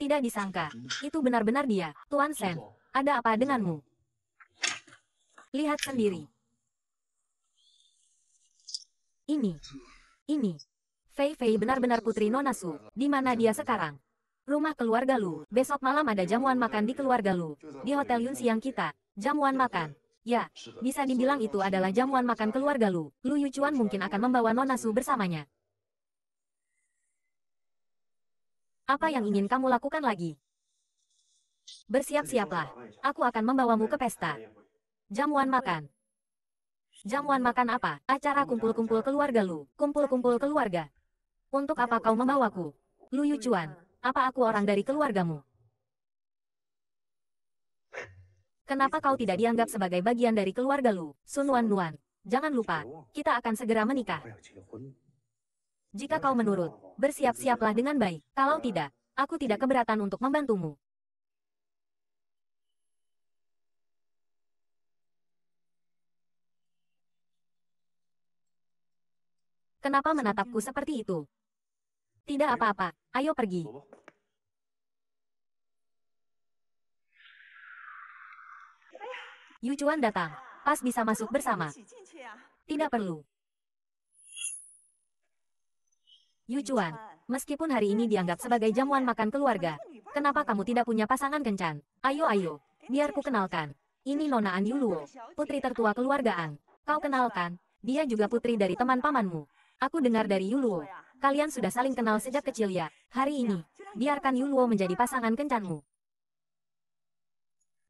Tidak disangka, itu benar-benar dia, Tuan Sen. Ada apa denganmu? Lihat sendiri. Ini. Ini. Fei Fei benar-benar putri Nonasu. Di mana dia sekarang? Rumah keluarga Lu. Besok malam ada jamuan makan di keluarga Lu. Di Hotel Yun Siang kita. Jamuan makan. Ya, bisa dibilang itu adalah jamuan makan keluarga Lu. Lu Yuchuan mungkin akan membawa Nonasu bersamanya. Apa yang ingin kamu lakukan lagi? Bersiap-siaplah. Aku akan membawamu ke pesta. Jamuan makan. Jamuan makan apa? Acara kumpul-kumpul keluarga lu. Kumpul-kumpul keluarga. Untuk apa kau membawaku? Lu Yucuan, apa aku orang dari keluargamu? Kenapa kau tidak dianggap sebagai bagian dari keluarga lu, Sun Wan Nuan? Jangan lupa, kita akan segera menikah. Jika kau menurut, bersiap-siaplah dengan baik. Kalau tidak, aku tidak keberatan untuk membantumu. Kenapa menatapku seperti itu? Tidak apa-apa, ayo pergi. Yucuan datang. Pas bisa masuk bersama. Tidak perlu. Yucuan, meskipun hari ini dianggap sebagai jamuan makan keluarga, kenapa kamu tidak punya pasangan kencan? Ayo ayo, biar ku kenalkan. Ini Nona An Yuluo, putri tertua keluarga An. Kau kenalkan, dia juga putri dari teman pamanmu. Aku dengar dari Yuluo. Kalian sudah saling kenal sejak kecil ya. Hari ini, biarkan Yuluo menjadi pasangan kencanmu.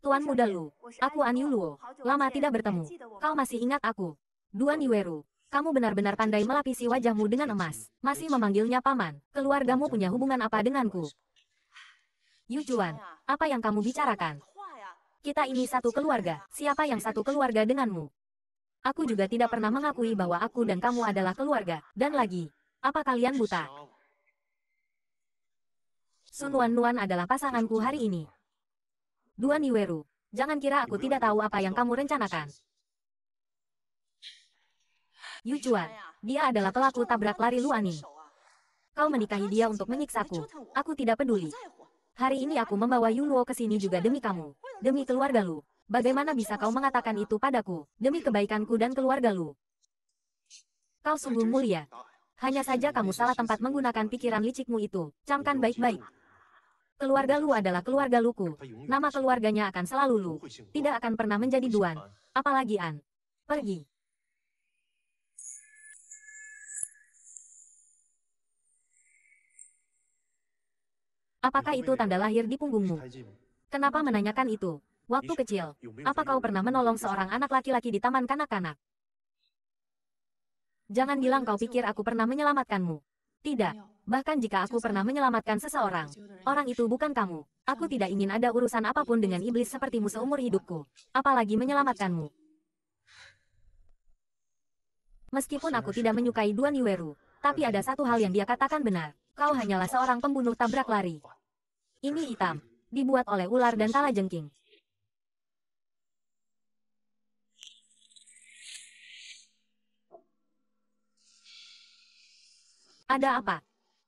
Tuan muda Lu, aku An Yuluo. Lama tidak bertemu. Kau masih ingat aku. Duan Iweru, kamu benar-benar pandai melapisi wajahmu dengan emas. Masih memanggilnya paman. Keluargamu punya hubungan apa denganku? Yujuan, apa yang kamu bicarakan? Kita ini satu keluarga. Siapa yang satu keluarga denganmu? Aku juga tidak pernah mengakui bahwa aku dan kamu adalah keluarga. Dan lagi, apa kalian buta? Sun Wan Nuan adalah pasanganku hari ini. Duan Iweru, jangan kira aku tidak tahu apa yang kamu rencanakan. Yu Chuan, dia adalah pelaku tabrak lari Luani. Kau menikahi dia untuk menyiksaku. Aku tidak peduli. Hari ini aku membawa Yunuo ke sini juga demi kamu, demi keluarga Lu. Bagaimana bisa kau mengatakan itu padaku, demi kebaikanku dan keluarga lu? Kau sungguh mulia. Hanya saja kamu salah tempat menggunakan pikiran licikmu itu. Camkan baik-baik. Keluarga lu adalah keluarga luku. Nama keluarganya akan selalu lu. Tidak akan pernah menjadi duan. Apalagi an. Pergi. Apakah itu tanda lahir di punggungmu? Kenapa menanyakan itu? Waktu kecil, apa kau pernah menolong seorang anak laki-laki di taman kanak-kanak? Jangan bilang kau pikir aku pernah menyelamatkanmu. Tidak, bahkan jika aku pernah menyelamatkan seseorang, orang itu bukan kamu. Aku tidak ingin ada urusan apapun dengan iblis sepertimu seumur hidupku, apalagi menyelamatkanmu. Meskipun aku tidak menyukai Duan Yueru, tapi ada satu hal yang dia katakan benar. Kau hanyalah seorang pembunuh tabrak lari. Ini hitam, dibuat oleh ular dan talajengking. Ada apa?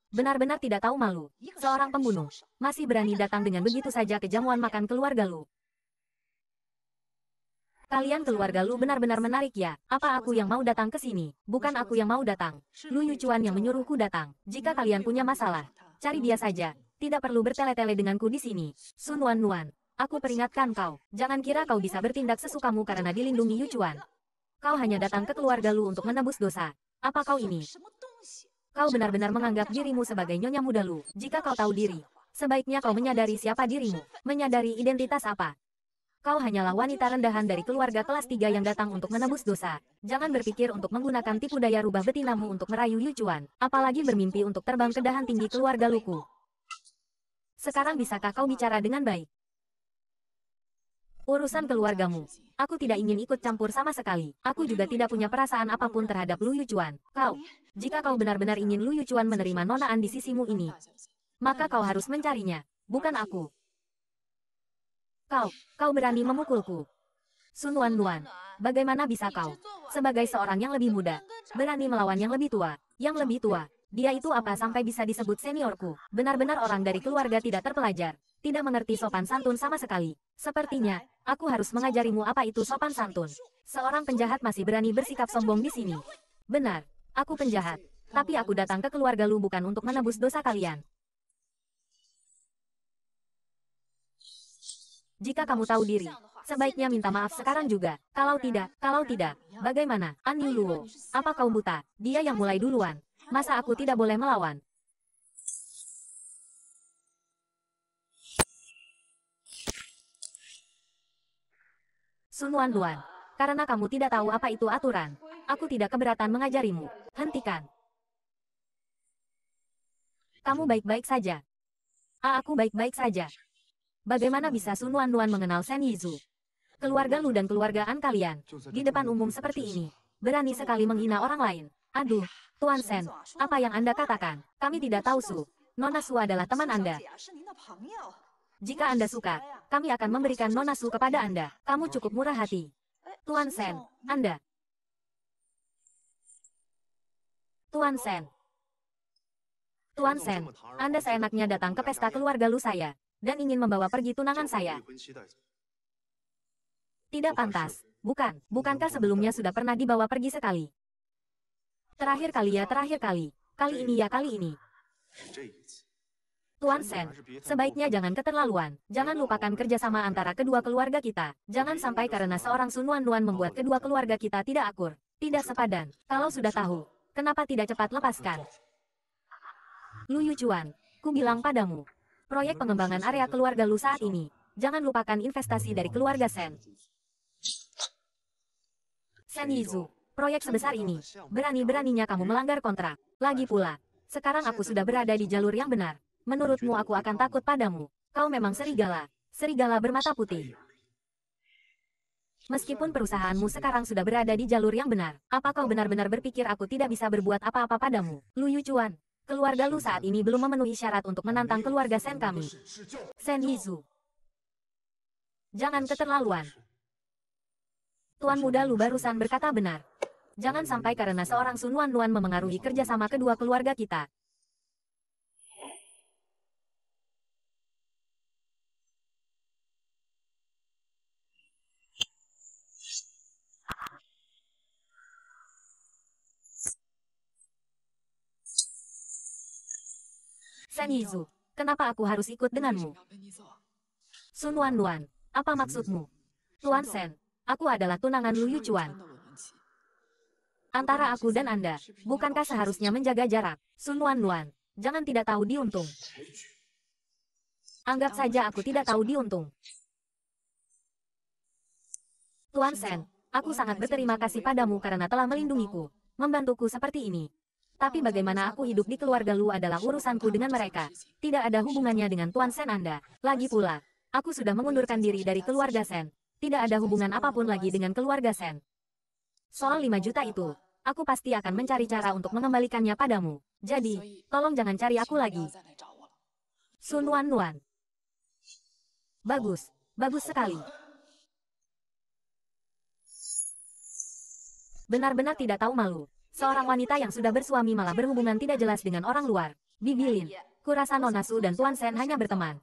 Benar-benar tidak tahu malu. Seorang pembunuh. Masih berani datang dengan begitu saja ke jamuan makan keluarga lu. Kalian keluarga lu benar-benar menarik ya. Apa aku yang mau datang ke sini? Bukan aku yang mau datang. Lu Yucuan yang menyuruhku datang. Jika kalian punya masalah, cari dia saja. Tidak perlu bertele-tele denganku di sini. Sun Wan Wan, aku peringatkan kau. Jangan kira kau bisa bertindak sesukamu karena dilindungi Yucuan. Kau hanya datang ke keluarga lu untuk menebus dosa. Apa kau ini? Kau benar-benar menganggap dirimu sebagai nyonya muda Lu. Jika kau tahu diri, sebaiknya kau menyadari siapa dirimu, menyadari identitas apa. Kau hanyalah wanita rendahan dari keluarga kelas 3 yang datang untuk menebus dosa. Jangan berpikir untuk menggunakan tipu daya rubah betinamu untuk merayu Yucuan, apalagi bermimpi untuk terbang ke dahan tinggi keluarga Luku. Sekarang bisakah kau bicara dengan baik? Urusan keluargamu. Aku tidak ingin ikut campur sama sekali. Aku juga tidak punya perasaan apapun terhadap Lu Yuchuan. Kau, jika kau benar-benar ingin Lu Yuchuan menerima Nona An di sisimu ini, maka kau harus mencarinya, bukan aku. Kau, kau berani memukulku. Sun Wan Luan, bagaimana bisa kau, sebagai seorang yang lebih muda, berani melawan yang lebih tua, yang lebih tua, dia itu apa sampai bisa disebut seniorku? Benar-benar orang dari keluarga tidak terpelajar. Tidak mengerti sopan santun sama sekali. Sepertinya, aku harus mengajarimu apa itu sopan santun. Seorang penjahat masih berani bersikap sombong di sini. Benar, aku penjahat. Tapi aku datang ke keluarga lu bukan untuk menebus dosa kalian. Jika kamu tahu diri, sebaiknya minta maaf sekarang juga. Kalau tidak, kalau tidak, bagaimana? Yu Luo, apa kau buta? Dia yang mulai duluan. Masa aku tidak boleh melawan? Sun Wan Luan, karena kamu tidak tahu apa itu aturan, aku tidak keberatan mengajarimu. Hentikan. Kamu baik-baik saja. Ah, aku baik-baik saja. Bagaimana bisa Sun Wan Luan mengenal Sen Yizu? Keluarga Lu dan keluargaan kalian, di depan umum seperti ini, berani sekali menghina orang lain. Aduh, Tuan Sen, apa yang Anda katakan? Kami tidak tahu Su. Nona Su adalah teman Anda. Jika Anda suka, kami akan memberikan Nona Su kepada Anda. Kamu cukup murah hati. Tuan Sen, Anda. Tuan Sen. Tuan Sen, Anda seenaknya datang ke pesta keluarga Lu saya, dan ingin membawa pergi tunangan saya. Tidak pantas. Bukan, bukankah sebelumnya sudah pernah dibawa pergi sekali? Terakhir kali ya, terakhir kali. Kali ini ya, kali ini. Tuan Sen, sebaiknya jangan keterlaluan. Jangan lupakan kerjasama antara kedua keluarga kita. Jangan sampai karena seorang Wan Nuan membuat kedua keluarga kita tidak akur, tidak sepadan. Kalau sudah tahu, kenapa tidak cepat lepaskan? Lu Yucuan, ku bilang padamu. Proyek pengembangan area keluarga Lu saat ini. Jangan lupakan investasi dari keluarga Sen. Sen Yizu, Proyek sebesar ini, berani-beraninya kamu melanggar kontrak. Lagi pula, sekarang aku sudah berada di jalur yang benar. Menurutmu aku akan takut padamu. Kau memang serigala, serigala bermata putih. Meskipun perusahaanmu sekarang sudah berada di jalur yang benar, apa kau benar-benar berpikir aku tidak bisa berbuat apa-apa padamu? Lu Yucuan? keluarga Lu saat ini belum memenuhi syarat untuk menantang keluarga Sen kami. Sen Yizu. Jangan keterlaluan. Tuan Muda Lu barusan berkata benar. Jangan sampai karena seorang Sun Wan Wan memengaruhi kerjasama kedua keluarga kita. Yizu, kenapa aku harus ikut denganmu? Sun Wan apa maksudmu? Tuan Sen, aku adalah tunangan Lu Yuchuan. Antara aku dan Anda, bukankah seharusnya menjaga jarak, Sun Wan Luan, Jangan tidak tahu diuntung. Anggap saja aku tidak tahu diuntung. Tuan Sen, aku sangat berterima kasih padamu karena telah melindungiku, membantuku seperti ini. Tapi bagaimana aku hidup di keluarga Lu adalah urusanku dengan mereka. Tidak ada hubungannya dengan Tuan Sen Anda. Lagi pula, aku sudah mengundurkan diri dari keluarga Sen tidak ada hubungan apapun lagi dengan keluarga Sen. Soal 5 juta itu, aku pasti akan mencari cara untuk mengembalikannya padamu. Jadi, tolong jangan cari aku lagi. Sun Wan Wan. Bagus, bagus sekali. Benar-benar tidak tahu malu. Seorang wanita yang sudah bersuami malah berhubungan tidak jelas dengan orang luar. Bibilin, kurasa Nonasu dan Tuan Sen hanya berteman.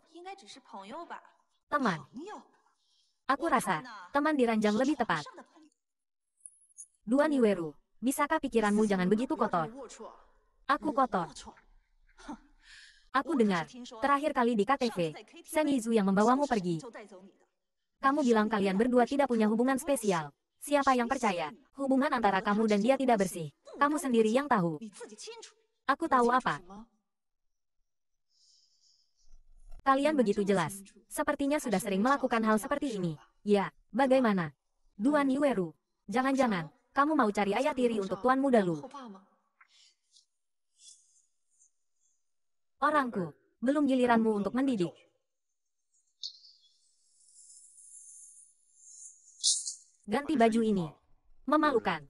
Teman. Aku rasa, teman diranjang lebih tepat. Dua Niweru, bisakah pikiranmu jangan begitu kotor? Aku kotor. Aku dengar, terakhir kali di KTV, Sen Yizu yang membawamu pergi. Kamu bilang kalian berdua tidak punya hubungan spesial. Siapa yang percaya? Hubungan antara kamu dan dia tidak bersih. Kamu sendiri yang tahu. Aku tahu apa? Kalian begitu jelas. Sepertinya sudah sering melakukan hal seperti ini. Ya, bagaimana? Duan Yueru. Jangan-jangan, kamu mau cari ayah tiri untuk Tuan Muda Lu? Orangku, belum giliranmu untuk mendidik. Ganti baju ini. Memalukan.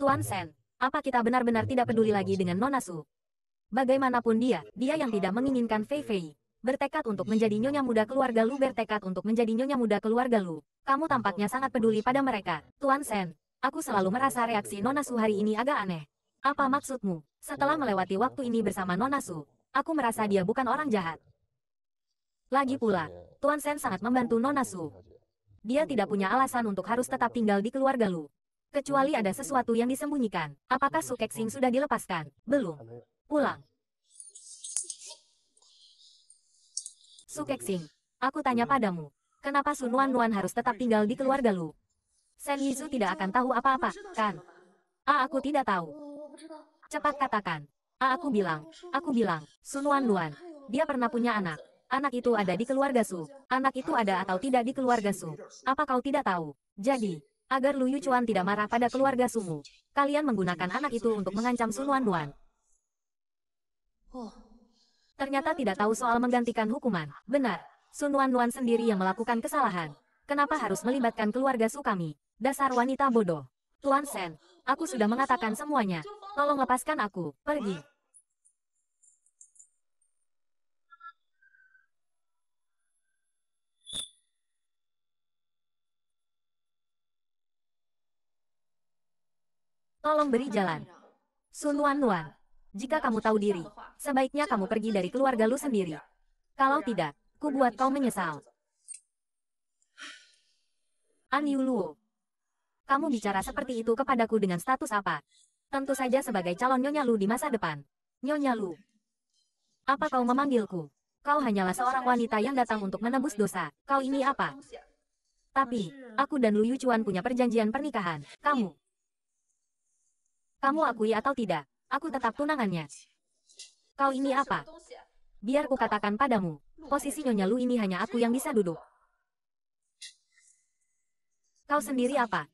Tuan Sen, apa kita benar-benar tidak peduli lagi dengan Nona Su? Bagaimanapun dia, dia yang tidak menginginkan Fei Fei. Bertekad untuk menjadi nyonya muda keluarga Lu bertekad untuk menjadi nyonya muda keluarga Lu. Kamu tampaknya sangat peduli pada mereka. Tuan Sen, aku selalu merasa reaksi Nona Su hari ini agak aneh. Apa maksudmu? Setelah melewati waktu ini bersama Nona Su, aku merasa dia bukan orang jahat. Lagi pula, Tuan Sen sangat membantu Nona Su. Dia tidak punya alasan untuk harus tetap tinggal di keluarga Lu. Kecuali ada sesuatu yang disembunyikan. Apakah Sukexing sudah dilepaskan? Belum. Pulang. Sukexing, aku tanya padamu. Kenapa Sun Wan Wan harus tetap tinggal di keluarga Lu? Sen Yizu tidak akan tahu apa-apa, kan? A aku tidak tahu. Cepat katakan. A aku bilang, aku bilang, Sun Wan Wan. Dia pernah punya anak. Anak itu ada di keluarga Su. Anak itu ada atau tidak di keluarga Su. Apa kau tidak tahu? Jadi, agar Lu Yuchuan tidak marah pada keluarga Sumu. Kalian menggunakan anak itu untuk mengancam Sun Wan Wan. Oh. Ternyata tidak tahu soal menggantikan hukuman. Benar, Sun Wan Wan sendiri yang melakukan kesalahan. Kenapa harus melibatkan keluarga Su kami? Dasar wanita bodoh. Tuan Sen, aku sudah mengatakan semuanya. Tolong lepaskan aku, pergi. Tolong beri jalan. Sun Wan Wan, jika kamu tahu diri, sebaiknya kamu pergi dari keluarga lu sendiri. Kalau tidak, ku buat kau menyesal. An Yu Luo, kamu bicara seperti itu kepadaku dengan status apa? Tentu saja sebagai calon Nyonya Lu di masa depan. Nyonya Lu, apa kau memanggilku? Kau hanyalah seorang wanita yang datang untuk menebus dosa. Kau ini apa? Tapi, aku dan Lu Yuchuan punya perjanjian pernikahan. Kamu, kamu akui atau tidak, aku tetap tunangannya. Kau ini apa? Biar ku katakan padamu, posisi Nyonya Lu ini hanya aku yang bisa duduk. Kau sendiri apa?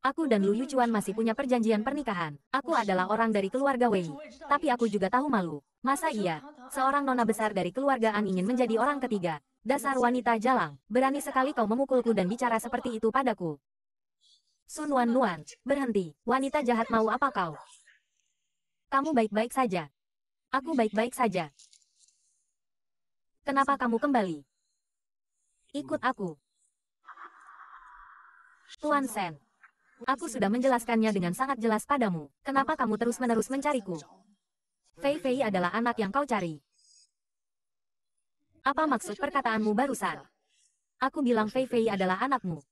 Aku dan Lu Yuchuan masih punya perjanjian pernikahan. Aku adalah orang dari keluarga Wei. Tapi aku juga tahu malu. Masa iya? Seorang nona besar dari keluarga An ingin menjadi orang ketiga. Dasar wanita jalang, berani sekali kau memukulku dan bicara seperti itu padaku. Sun Wan Nuan, berhenti. Wanita jahat mau apa kau? Kamu baik-baik saja. Aku baik-baik saja. Kenapa kamu kembali? Ikut aku. Tuan Sen. Aku sudah menjelaskannya dengan sangat jelas padamu. Kenapa kamu terus-menerus mencariku? Fei Fei adalah anak yang kau cari. Apa maksud perkataanmu barusan? Aku bilang Fei Fei adalah anakmu.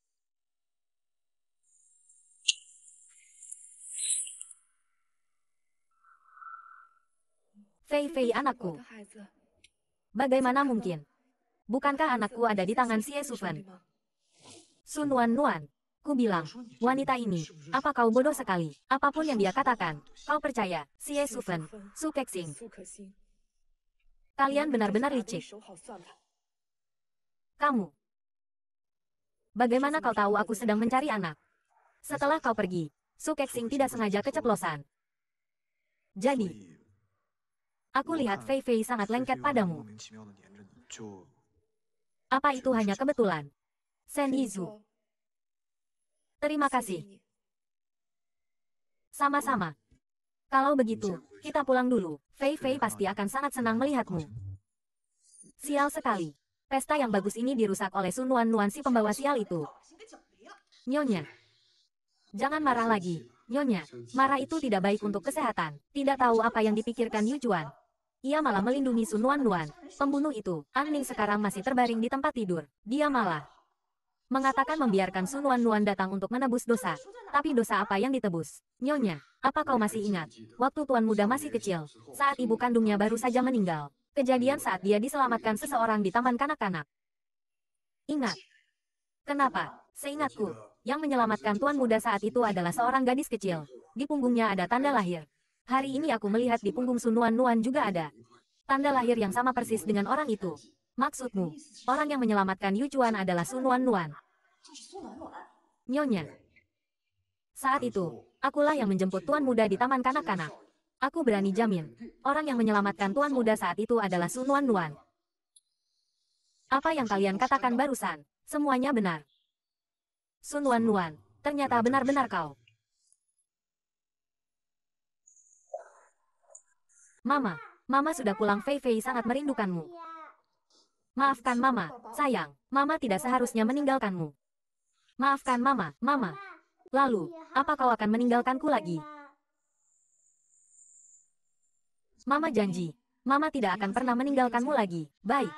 Fei Fei anakku. Bagaimana mungkin? Bukankah anakku ada di tangan Xie Sufen? Sun Wan Nuan. Ku bilang, wanita ini, apa kau bodoh sekali? Apapun yang dia katakan, kau percaya, Xie Sufen, Su Kexing. Kalian benar-benar licik. Kamu. Bagaimana kau tahu aku sedang mencari anak? Setelah kau pergi, Su Kexing tidak sengaja keceplosan. Jadi, Aku lihat Fei Fei sangat lengket padamu. Apa itu hanya kebetulan? Sen Yizu. Terima kasih. Sama-sama. Kalau begitu, kita pulang dulu. Fei Fei pasti akan sangat senang melihatmu. Sial sekali. Pesta yang bagus ini dirusak oleh Sun Wan Nuan pembawa sial itu. Nyonya. Jangan marah lagi, Nyonya. Marah itu tidak baik untuk kesehatan. Tidak tahu apa yang dipikirkan Yu Juan. Ia malah melindungi Sun Wan Wan, pembunuh itu. An Ning sekarang masih terbaring di tempat tidur. Dia malah mengatakan membiarkan Sun Wan Wan datang untuk menebus dosa. Tapi dosa apa yang ditebus? Nyonya, apa kau masih ingat? Waktu tuan muda masih kecil, saat ibu kandungnya baru saja meninggal. Kejadian saat dia diselamatkan seseorang di taman kanak-kanak. Ingat. Kenapa? Seingatku, yang menyelamatkan tuan muda saat itu adalah seorang gadis kecil. Di punggungnya ada tanda lahir. Hari ini aku melihat di punggung Sunuan Nuan juga ada. Tanda lahir yang sama persis dengan orang itu. Maksudmu, orang yang menyelamatkan Yucuan adalah Sunuan Nuan. Nyonya. Saat itu, akulah yang menjemput Tuan Muda di Taman Kanak-Kanak. Aku berani jamin, orang yang menyelamatkan Tuan Muda saat itu adalah Sunuan Nuan. Apa yang kalian katakan barusan, semuanya benar. Sunuan Nuan, ternyata benar-benar kau. Mama, Mama sudah pulang Fei Fei sangat merindukanmu. Maafkan Mama, sayang, Mama tidak seharusnya meninggalkanmu. Maafkan Mama, Mama. Lalu, apa kau akan meninggalkanku lagi? Mama janji, Mama tidak akan pernah meninggalkanmu lagi. Baik.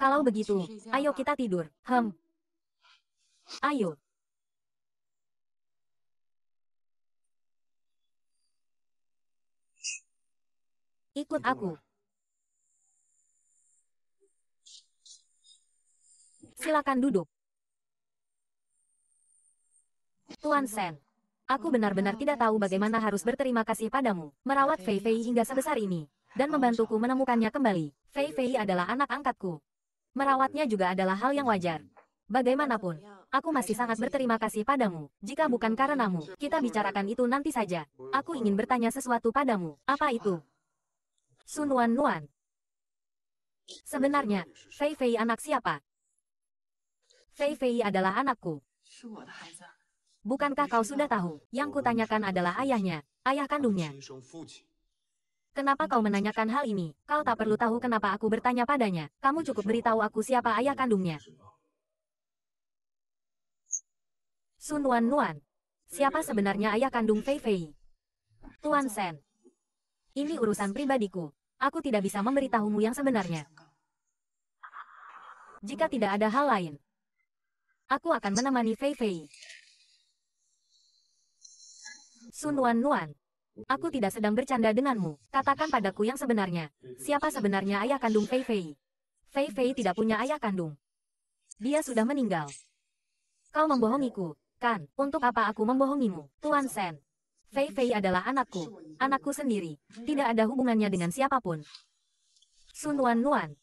Kalau begitu, ayo kita tidur. Hem. Ayo. Ikut aku. Silakan duduk. Tuan Sen, aku benar-benar tidak tahu bagaimana harus berterima kasih padamu, merawat Fei Fei hingga sebesar ini, dan membantuku menemukannya kembali. Fei Fei adalah anak angkatku. Merawatnya juga adalah hal yang wajar. Bagaimanapun, aku masih sangat berterima kasih padamu. Jika bukan karenamu, kita bicarakan itu nanti saja. Aku ingin bertanya sesuatu padamu. Apa itu? Sun Wan Nuan, Sebenarnya, Fei Fei anak siapa? Fei Fei adalah anakku. Bukankah kau sudah tahu? Yang kutanyakan adalah ayahnya, ayah kandungnya. Kenapa kau menanyakan hal ini? Kau tak perlu tahu kenapa aku bertanya padanya. Kamu cukup beritahu aku siapa ayah kandungnya. Sun Wan Nuan. Siapa sebenarnya ayah kandung Fei Fei? Tuan Sen. Ini urusan pribadiku aku tidak bisa memberitahumu yang sebenarnya. Jika tidak ada hal lain, aku akan menemani Fei Fei. Sun Wan Nuan, aku tidak sedang bercanda denganmu. Katakan padaku yang sebenarnya. Siapa sebenarnya ayah kandung Fei Fei? Fei Fei tidak punya ayah kandung. Dia sudah meninggal. Kau membohongiku, kan? Untuk apa aku membohongimu, Tuan Sen? Fei Fei adalah anakku, anakku sendiri, tidak ada hubungannya dengan siapapun. Sun Wan Nuan,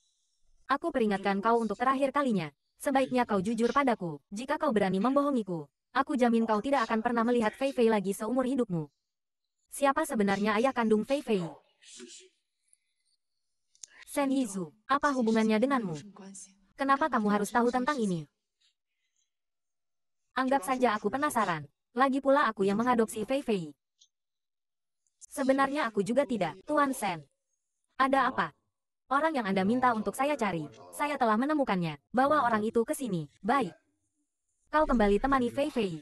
aku peringatkan kau untuk terakhir kalinya, sebaiknya kau jujur padaku, jika kau berani membohongiku, aku jamin kau tidak akan pernah melihat Fei Fei lagi seumur hidupmu. Siapa sebenarnya ayah kandung Fei Fei? Sen Yizu, apa hubungannya denganmu? Kenapa kamu harus tahu tentang ini? Anggap saja aku penasaran. Lagi pula aku yang mengadopsi Fei Fei. Sebenarnya aku juga tidak, Tuan Sen. Ada apa? Orang yang Anda minta untuk saya cari, saya telah menemukannya. Bawa orang itu ke sini. Baik. Kau kembali temani Fei Fei.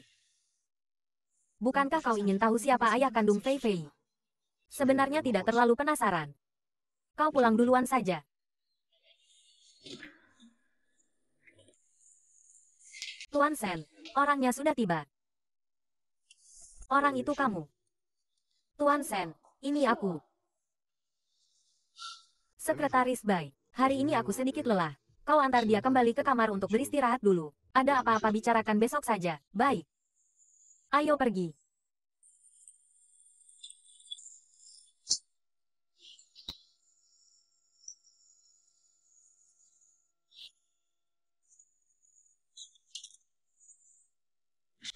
Bukankah kau ingin tahu siapa ayah kandung Fei Fei? Sebenarnya tidak terlalu penasaran. Kau pulang duluan saja. Tuan Sen, orangnya sudah tiba. Orang itu kamu. Tuan Sen, ini aku. Sekretaris Bai, hari ini aku sedikit lelah. Kau antar dia kembali ke kamar untuk beristirahat dulu. Ada apa-apa bicarakan besok saja. Baik. Ayo pergi.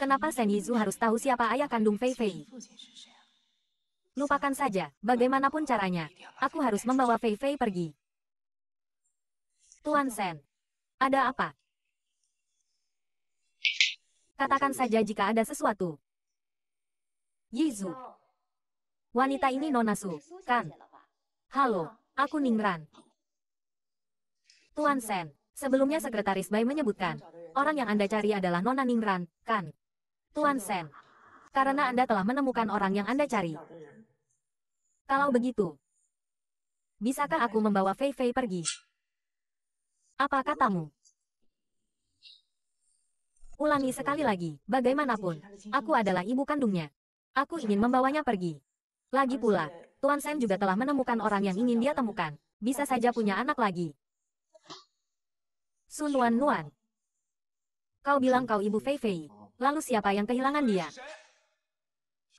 Kenapa Shen Yizu harus tahu siapa ayah kandung Fei Fei? Lupakan saja, bagaimanapun caranya. Aku harus membawa Fei Fei pergi. Tuan Sen, ada apa? Katakan saja jika ada sesuatu. Yizu. Wanita ini Nona Su, kan? Halo, aku Ningran. Tuan Sen, sebelumnya Sekretaris Bai menyebutkan, orang yang Anda cari adalah Nona Ningran, kan? Tuan Sen. Karena Anda telah menemukan orang yang Anda cari. Kalau begitu, bisakah aku membawa Fei Fei pergi? Apa katamu? Ulangi sekali lagi, bagaimanapun, aku adalah ibu kandungnya. Aku ingin membawanya pergi. Lagi pula, Tuan Sen juga telah menemukan orang yang ingin dia temukan. Bisa saja punya anak lagi. Sun Wan Nuan. Kau bilang kau ibu Fei Fei. Lalu siapa yang kehilangan dia?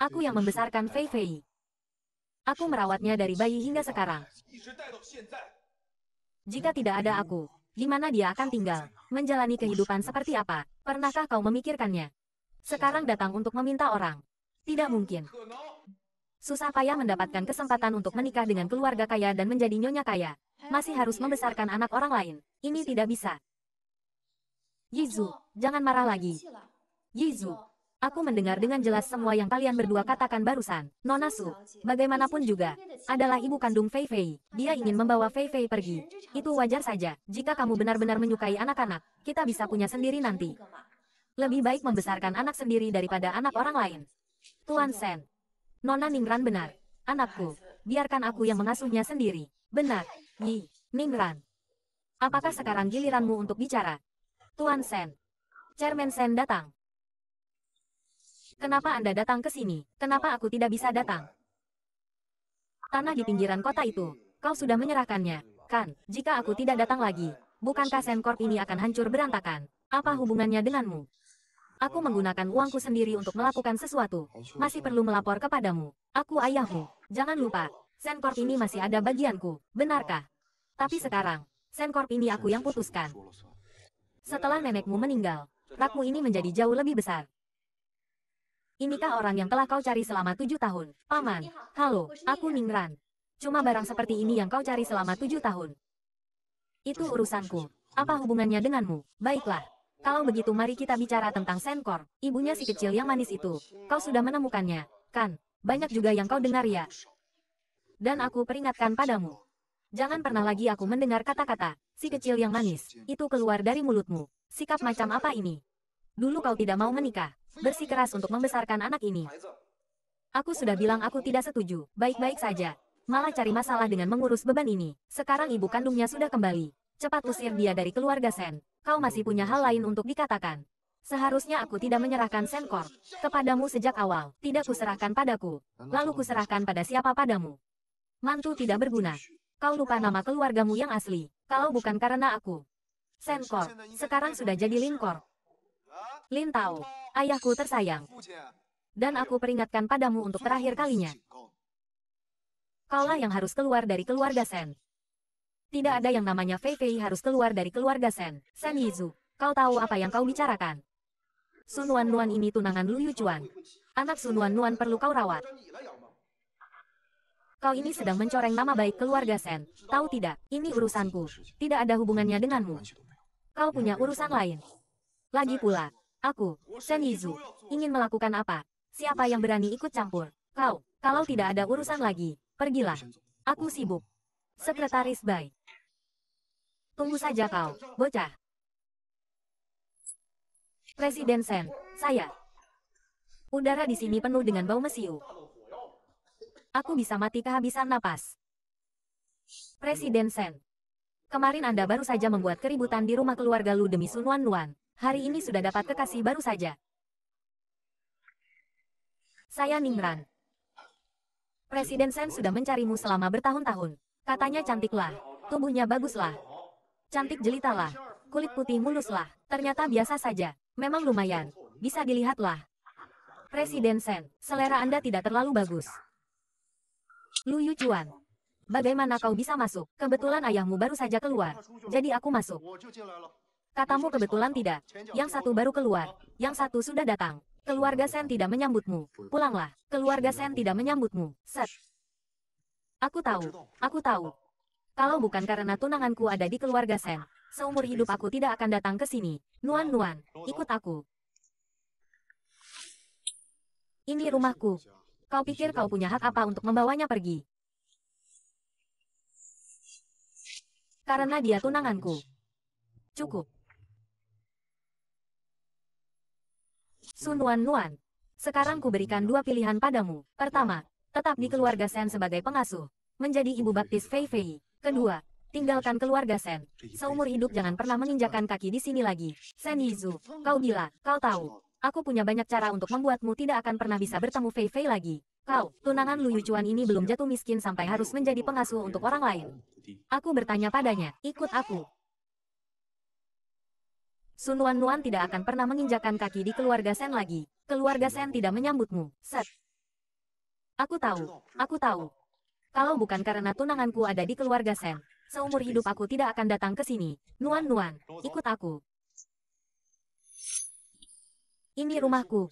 Aku yang membesarkan Fei Fei. Aku merawatnya dari bayi hingga sekarang. Jika tidak ada aku, di mana dia akan tinggal? Menjalani kehidupan seperti apa? Pernahkah kau memikirkannya? Sekarang datang untuk meminta orang. Tidak mungkin. Susah payah mendapatkan kesempatan untuk menikah dengan keluarga kaya dan menjadi nyonya kaya. Masih harus membesarkan anak orang lain. Ini tidak bisa. Yizu, jangan marah lagi. Yizu, Aku mendengar dengan jelas semua yang kalian berdua katakan barusan. Nonasu, bagaimanapun juga, adalah ibu kandung Fei Fei. Dia ingin membawa Fei Fei pergi. Itu wajar saja. Jika kamu benar-benar menyukai anak-anak, kita bisa punya sendiri nanti. Lebih baik membesarkan anak sendiri daripada anak orang lain. Tuan Sen. Nona Ningran benar. Anakku, biarkan aku yang mengasuhnya sendiri. Benar, Yi, Ningran. Apakah sekarang giliranmu untuk bicara? Tuan Sen. Chairman Sen datang. Kenapa Anda datang ke sini? Kenapa aku tidak bisa datang? Tanah di pinggiran kota itu, kau sudah menyerahkannya, kan? Jika aku tidak datang lagi, bukankah Semcorp ini akan hancur berantakan? Apa hubungannya denganmu? Aku menggunakan uangku sendiri untuk melakukan sesuatu. Masih perlu melapor kepadamu. Aku ayahmu. Jangan lupa, Sencorp ini masih ada bagianku. Benarkah? Tapi sekarang, Sencorp ini aku yang putuskan. Setelah nenekmu meninggal, rakmu ini menjadi jauh lebih besar. Inikah orang yang telah kau cari selama tujuh tahun? Paman, halo, aku Ningran. Cuma barang seperti ini yang kau cari selama tujuh tahun. Itu urusanku. Apa hubungannya denganmu? Baiklah. Kalau begitu mari kita bicara tentang Senkor, ibunya si kecil yang manis itu. Kau sudah menemukannya, kan? Banyak juga yang kau dengar ya. Dan aku peringatkan padamu. Jangan pernah lagi aku mendengar kata-kata, si kecil yang manis, itu keluar dari mulutmu. Sikap macam apa ini? Dulu kau tidak mau menikah, bersikeras untuk membesarkan anak ini. Aku sudah bilang aku tidak setuju, baik-baik saja. Malah cari masalah dengan mengurus beban ini. Sekarang ibu kandungnya sudah kembali. Cepat usir dia dari keluarga Sen. Kau masih punya hal lain untuk dikatakan. Seharusnya aku tidak menyerahkan Senkor kepadamu sejak awal. Tidak kuserahkan padaku. Lalu kuserahkan pada siapa padamu. Mantu tidak berguna. Kau lupa nama keluargamu yang asli. Kalau bukan karena aku. Senkor, sekarang sudah jadi Linkor. Lin Tao, ayahku tersayang. Dan aku peringatkan padamu untuk terakhir kalinya. Kaulah yang harus keluar dari keluarga Sen. Tidak ada yang namanya Fei Fei harus keluar dari keluarga Sen. Sen Yizu, kau tahu apa yang kau bicarakan. Sun Wan Nuan ini tunangan Liu Yuchuan. Anak Sun Wan Nuan perlu kau rawat. Kau ini sedang mencoreng nama baik keluarga Sen. Tahu tidak, ini urusanku. Tidak ada hubungannya denganmu. Kau punya urusan lain. Lagi pula, Aku, Shen Yizu, ingin melakukan apa? Siapa yang berani ikut campur? Kau, kalau tidak ada urusan lagi, pergilah. Aku sibuk. Sekretaris Bai. Tunggu saja kau, bocah. Presiden Sen, saya. Udara di sini penuh dengan bau mesiu. Aku bisa mati kehabisan napas. Presiden Sen. Kemarin Anda baru saja membuat keributan di rumah keluarga Lu demi Sun Wan Luan. Hari ini sudah dapat kekasih baru saja. Saya Ningran. Presiden Sen sudah mencarimu selama bertahun-tahun. Katanya cantiklah, tubuhnya baguslah, cantik jelitalah, kulit putih muluslah, ternyata biasa saja. Memang lumayan, bisa dilihatlah. Presiden Sen, selera Anda tidak terlalu bagus. Lu Yucuan, bagaimana kau bisa masuk? Kebetulan ayahmu baru saja keluar, jadi aku masuk. Katamu kebetulan tidak. Yang satu baru keluar. Yang satu sudah datang. Keluarga Sen tidak menyambutmu. Pulanglah. Keluarga Sen tidak menyambutmu. Set. Aku tahu. Aku tahu. Kalau bukan karena tunanganku ada di keluarga Sen, seumur hidup aku tidak akan datang ke sini. Nuan Nuan, ikut aku. Ini rumahku. Kau pikir kau punya hak apa untuk membawanya pergi? Karena dia tunanganku. Cukup. Sun Wan Luan. Sekarang kuberikan dua pilihan padamu. Pertama, tetap di keluarga Sen sebagai pengasuh, menjadi ibu baptis Fei Fei. Kedua, tinggalkan keluarga Sen. Seumur hidup jangan pernah menginjakan kaki di sini lagi. Sen Yizu, kau gila, kau tahu. Aku punya banyak cara untuk membuatmu tidak akan pernah bisa bertemu Fei Fei lagi. Kau, tunangan Lu Yucuan ini belum jatuh miskin sampai harus menjadi pengasuh untuk orang lain. Aku bertanya padanya, ikut aku. Sun Wan Nuan tidak akan pernah menginjakan kaki di keluarga Sen lagi. Keluarga Sen tidak menyambutmu, Set. Aku tahu, aku tahu. Kalau bukan karena tunanganku ada di keluarga Sen, seumur hidup aku tidak akan datang ke sini. Nuan Nuan, ikut aku. Ini rumahku.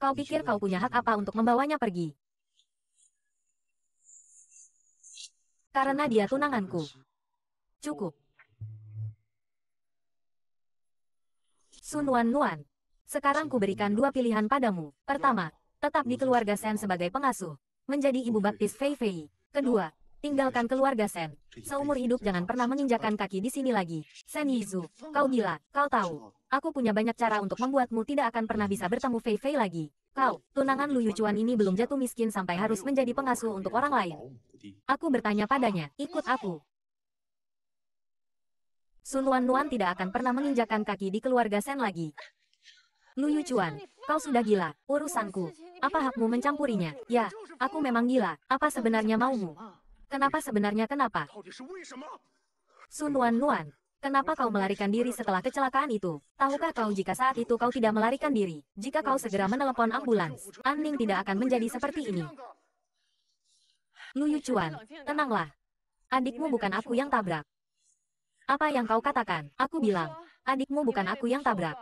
Kau pikir kau punya hak apa untuk membawanya pergi? Karena dia tunanganku. Cukup. Sun Wan Nuan. Sekarang kuberikan dua pilihan padamu. Pertama, tetap di keluarga Sen sebagai pengasuh. Menjadi ibu baptis Fei Fei. Kedua, tinggalkan keluarga Sen. Seumur hidup jangan pernah menginjakan kaki di sini lagi. Sen Yizu, kau gila, kau tahu. Aku punya banyak cara untuk membuatmu tidak akan pernah bisa bertemu Fei Fei lagi. Kau, tunangan Lu Yucuan ini belum jatuh miskin sampai harus menjadi pengasuh untuk orang lain. Aku bertanya padanya, ikut aku. Sun Wan Nuan tidak akan pernah menginjakan kaki di keluarga Sen lagi. Luyu Chuan, kau sudah gila, urusanku. Apa hakmu mencampurinya? Ya, aku memang gila, apa sebenarnya maumu? Kenapa sebenarnya kenapa? Sun Wan Nuan, Kenapa kau melarikan diri setelah kecelakaan itu? Tahukah kau jika saat itu kau tidak melarikan diri? Jika kau segera menelepon ambulans, Anning tidak akan menjadi seperti ini. Luyu Chuan, tenanglah. Adikmu bukan aku yang tabrak. Apa yang kau katakan? Aku bilang, adikmu bukan aku yang tabrak.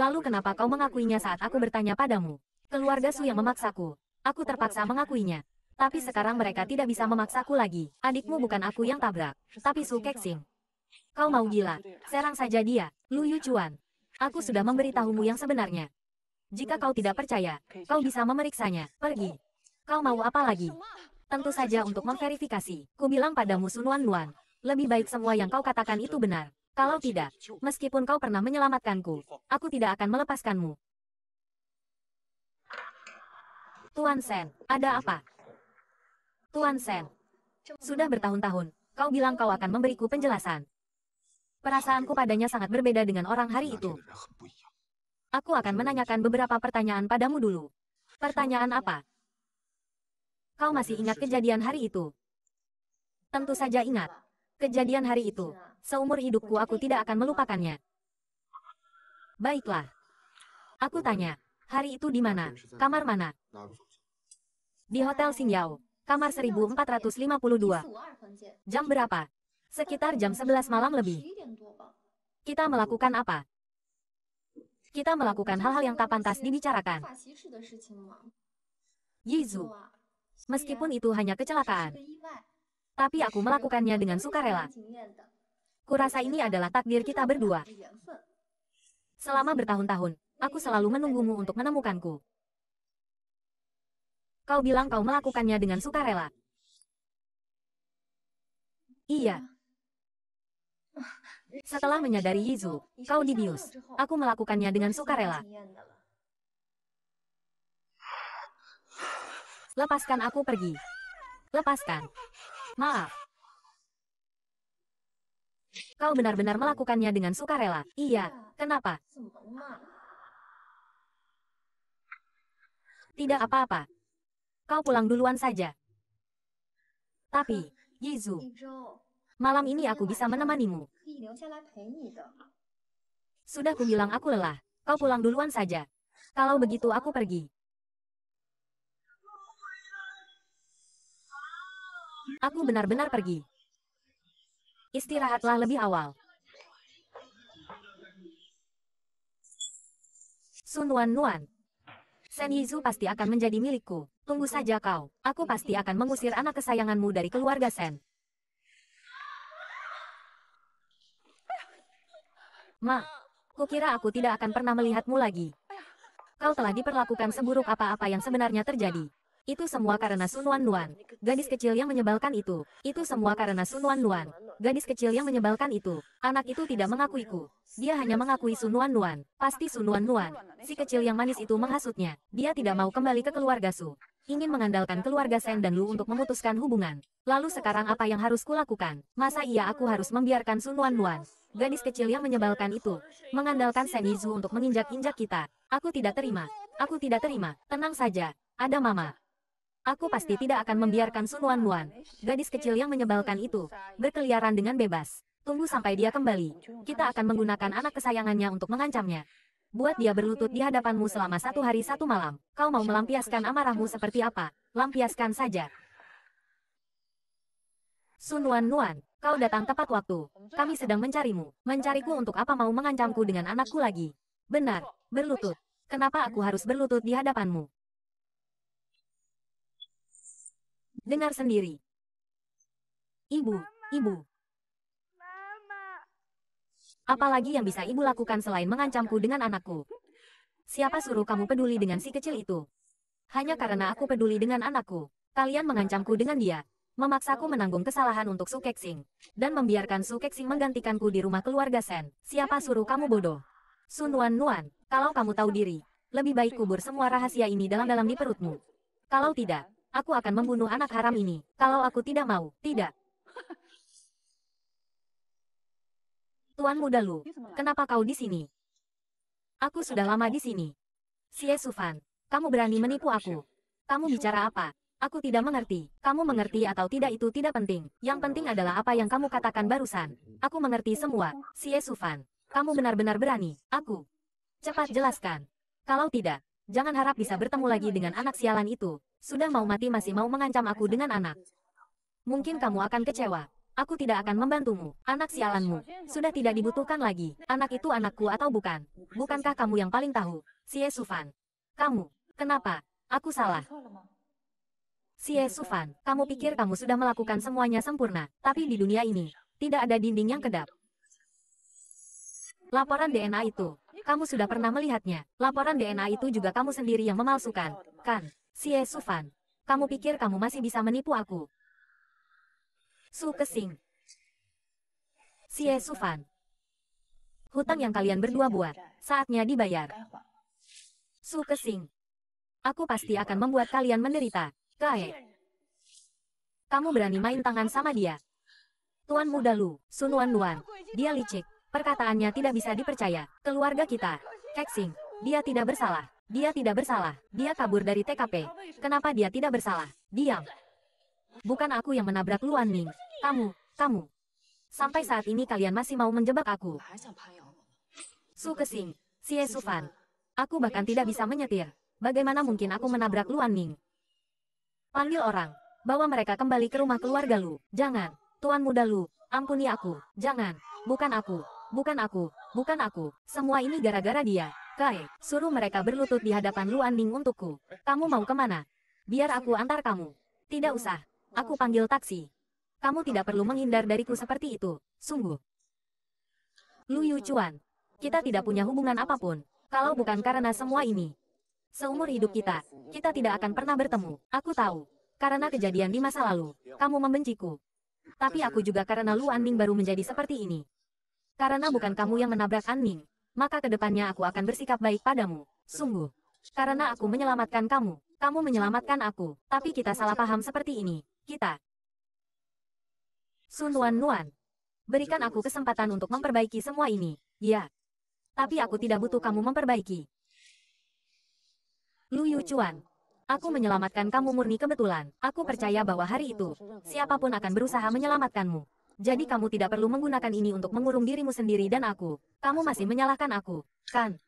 Lalu kenapa kau mengakuinya saat aku bertanya padamu? Keluarga Su yang memaksaku. Aku terpaksa mengakuinya. Tapi sekarang mereka tidak bisa memaksaku lagi. Adikmu bukan aku yang tabrak, tapi Su Keksing. Kau mau gila, serang saja dia, Luyu Chuan. Aku sudah memberitahumu yang sebenarnya. Jika kau tidak percaya, kau bisa memeriksanya, pergi. Kau mau apa lagi? Tentu saja untuk memverifikasi, ku bilang padamu Sun Wan Luan, lebih baik semua yang kau katakan itu benar. Kalau tidak, meskipun kau pernah menyelamatkanku, aku tidak akan melepaskanmu. Tuan Sen, ada apa? Tuan Sen, sudah bertahun-tahun, kau bilang kau akan memberiku penjelasan. Perasaanku padanya sangat berbeda dengan orang hari itu. Aku akan menanyakan beberapa pertanyaan padamu dulu. Pertanyaan apa? Kau masih ingat kejadian hari itu? Tentu saja ingat. Kejadian hari itu, seumur hidupku aku tidak akan melupakannya. Baiklah. Aku tanya, hari itu di mana? Kamar mana? Di Hotel Singyao, kamar 1452. Jam berapa? Sekitar jam 11 malam lebih. Kita melakukan apa? Kita melakukan hal-hal yang tak pantas dibicarakan. Yizu, meskipun itu hanya kecelakaan, tapi aku melakukannya dengan sukarela. Kurasa ini adalah takdir kita berdua. Selama bertahun-tahun, aku selalu menunggumu untuk menemukanku. Kau bilang kau melakukannya dengan sukarela. Iya. Setelah menyadari Yizu, kau dibius. Aku melakukannya dengan sukarela. Lepaskan aku pergi. Lepaskan. Maaf. Kau benar-benar melakukannya dengan sukarela. Iya, kenapa? Tidak apa-apa. Kau pulang duluan saja. Tapi, Yizu, malam ini aku bisa menemanimu. Sudah kubilang aku lelah. Kau pulang duluan saja. Kalau begitu aku pergi. Aku benar-benar pergi. Istirahatlah lebih awal. Sun Wan Nuan. Sen Yizu pasti akan menjadi milikku. Tunggu saja kau. Aku pasti akan mengusir anak kesayanganmu dari keluarga Sen. Ma, kukira aku tidak akan pernah melihatmu lagi. Kau telah diperlakukan seburuk apa-apa yang sebenarnya terjadi. Itu semua karena Sun Wan Nuan, gadis kecil yang menyebalkan itu. Itu semua karena Sun Wan Nuan, gadis kecil yang menyebalkan itu. Anak itu tidak mengakuiku. Dia hanya mengakui Sun Wan Nuan. Pasti Sun Wan Nuan, si kecil yang manis itu menghasutnya. Dia tidak mau kembali ke keluarga Su. Ingin mengandalkan keluarga Sen dan Lu untuk memutuskan hubungan. Lalu sekarang apa yang harus kulakukan? Masa iya aku harus membiarkan Sun Wan Nuan? Gadis kecil yang menyebalkan itu. Mengandalkan Sen Yizu untuk menginjak-injak kita. Aku tidak terima. Aku tidak terima. Tenang saja. Ada mama. Aku pasti tidak akan membiarkan Sun Wan Wan, gadis kecil yang menyebalkan itu, berkeliaran dengan bebas. Tunggu sampai dia kembali. Kita akan menggunakan anak kesayangannya untuk mengancamnya. Buat dia berlutut di hadapanmu selama satu hari satu malam. Kau mau melampiaskan amarahmu seperti apa? Lampiaskan saja. Sun Wan Wan, kau datang tepat waktu. Kami sedang mencarimu. Mencariku untuk apa mau mengancamku dengan anakku lagi? Benar, berlutut. Kenapa aku harus berlutut di hadapanmu? Dengar sendiri. Ibu, ibu. Mama. Apalagi yang bisa ibu lakukan selain mengancamku dengan anakku? Siapa suruh kamu peduli dengan si kecil itu? Hanya karena aku peduli dengan anakku. Kalian mengancamku dengan dia. Memaksaku menanggung kesalahan untuk Su Keksing. Dan membiarkan Su Keksing menggantikanku di rumah keluarga Sen. Siapa suruh kamu bodoh? Sun Wan Nuan, kalau kamu tahu diri, lebih baik kubur semua rahasia ini dalam-dalam di perutmu. Kalau tidak, Aku akan membunuh anak haram ini, kalau aku tidak mau, tidak. Tuan muda Lu, kenapa kau di sini? Aku sudah lama di sini. Si Sufan, kamu berani menipu aku. Kamu bicara apa? Aku tidak mengerti. Kamu mengerti atau tidak itu tidak penting. Yang penting adalah apa yang kamu katakan barusan. Aku mengerti semua. Si Sufan. Kamu benar-benar berani. Aku. Cepat jelaskan. Kalau tidak, Jangan harap bisa iya, bertemu iya, lagi iya, dengan anak sialan itu. Sudah mau mati masih mau mengancam aku dengan anak. Mungkin kamu akan kecewa. Aku tidak akan membantumu, anak sialanmu. Sudah tidak dibutuhkan lagi. Anak itu anakku atau bukan? Bukankah kamu yang paling tahu? Si Sufan. Kamu. Kenapa? Aku salah. Si Sufan, kamu pikir kamu sudah melakukan semuanya sempurna, tapi di dunia ini, tidak ada dinding yang kedap. Laporan DNA itu, kamu sudah pernah melihatnya. Laporan DNA itu juga kamu sendiri yang memalsukan. Kan? Si Sufan. Kamu pikir kamu masih bisa menipu aku? Su Kesing. Si Sufan. Hutang yang kalian berdua buat, saatnya dibayar. Su Kesing. Aku pasti akan membuat kalian menderita. Kae. Kamu berani main tangan sama dia. Tuan muda Lu, Sunuan Luan. Dia licik. Perkataannya tidak bisa dipercaya. Keluarga kita. Keksing. Dia tidak bersalah. Dia tidak bersalah. Dia kabur dari TKP. Kenapa dia tidak bersalah? Diam. Bukan aku yang menabrak Luan Ming. Kamu, kamu. Sampai saat ini kalian masih mau menjebak aku. Su Kesing, Si Sufan. Aku bahkan tidak bisa menyetir. Bagaimana mungkin aku menabrak Luan Ming? Panggil orang. Bawa mereka kembali ke rumah keluarga Lu. Jangan. Tuan muda Lu, ampuni aku. Jangan. Bukan aku bukan aku, bukan aku, semua ini gara-gara dia. Kai, suruh mereka berlutut di hadapan Luan Ning untukku. Kamu mau kemana? Biar aku antar kamu. Tidak usah, aku panggil taksi. Kamu tidak perlu menghindar dariku seperti itu, sungguh. Luyu Chuan, kita tidak punya hubungan apapun, kalau bukan karena semua ini. Seumur hidup kita, kita tidak akan pernah bertemu, aku tahu. Karena kejadian di masa lalu, kamu membenciku. Tapi aku juga karena Lu Anding baru menjadi seperti ini. Karena bukan kamu yang menabrak Anning, maka kedepannya aku akan bersikap baik padamu. Sungguh. Karena aku menyelamatkan kamu, kamu menyelamatkan aku, tapi kita salah paham seperti ini. Kita. Sun Wan Nuan. Berikan aku kesempatan untuk memperbaiki semua ini. Ya. Tapi aku tidak butuh kamu memperbaiki. Lu Yu Chuan. Aku menyelamatkan kamu murni kebetulan. Aku percaya bahwa hari itu, siapapun akan berusaha menyelamatkanmu. Jadi kamu tidak perlu menggunakan ini untuk mengurung dirimu sendiri dan aku. Kamu masih menyalahkan aku, kan?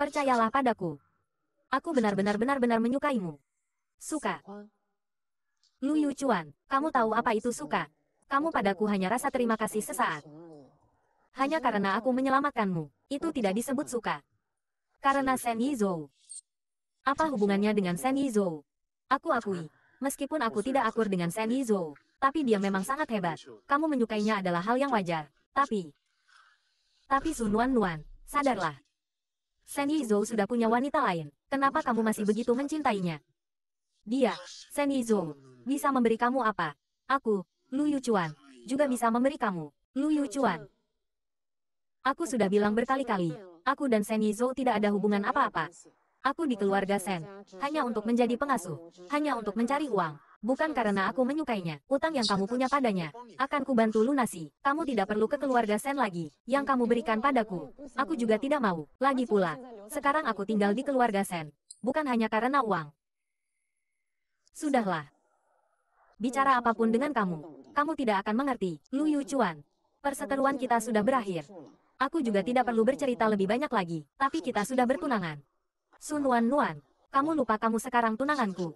Percayalah padaku. Aku benar-benar benar-benar menyukaimu. Suka. Lu Chuan, kamu tahu apa itu suka? Kamu padaku hanya rasa terima kasih sesaat. Hanya karena aku menyelamatkanmu, itu tidak disebut suka. Karena Sen Yizhou. Apa hubungannya dengan Sen Yizhou? Aku akui, meskipun aku tidak akur dengan Sen Yizhou, tapi dia memang sangat hebat. Kamu menyukainya adalah hal yang wajar. Tapi... Tapi Sun Wan Nuan, sadarlah. Shen Yizhou sudah punya wanita lain. Kenapa kamu masih begitu mencintainya? Dia, Shen Yizhou, bisa memberi kamu apa? Aku, Lu Yuchuan, juga bisa memberi kamu. Lu Yuchuan. Aku sudah bilang berkali-kali, aku dan Shen Yizhou tidak ada hubungan apa-apa. Aku di keluarga Sen, hanya untuk menjadi pengasuh, hanya untuk mencari uang. Bukan karena aku menyukainya, utang yang kamu punya padanya. Akan kubantu lunasi. Kamu tidak perlu ke keluarga Sen lagi, yang kamu berikan padaku. Aku juga tidak mau. Lagi pula, sekarang aku tinggal di keluarga Sen. Bukan hanya karena uang. Sudahlah. Bicara apapun dengan kamu, kamu tidak akan mengerti, Lu Yu Chuan. Perseteruan kita sudah berakhir. Aku juga tidak perlu bercerita lebih banyak lagi, tapi kita sudah bertunangan. Sun Wan Nuan, kamu lupa kamu sekarang tunanganku.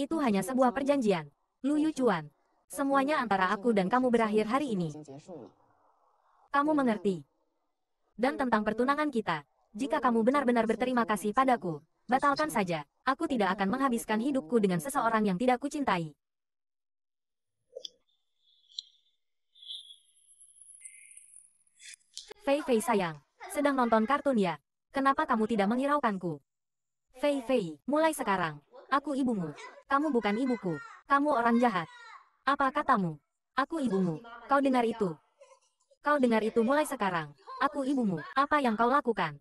Itu hanya sebuah perjanjian. Lu Yucuan. Semuanya antara aku dan kamu berakhir hari ini. Kamu mengerti. Dan tentang pertunangan kita, jika kamu benar-benar berterima kasih padaku, batalkan saja. Aku tidak akan menghabiskan hidupku dengan seseorang yang tidak kucintai. Fei Fei sayang, sedang nonton kartun ya? Kenapa kamu tidak menghiraukanku? Fei Fei, mulai sekarang, Aku ibumu. Kamu bukan ibuku. Kamu orang jahat. Apa katamu? Aku ibumu. Kau dengar itu. Kau dengar itu mulai sekarang. Aku ibumu. Apa yang kau lakukan?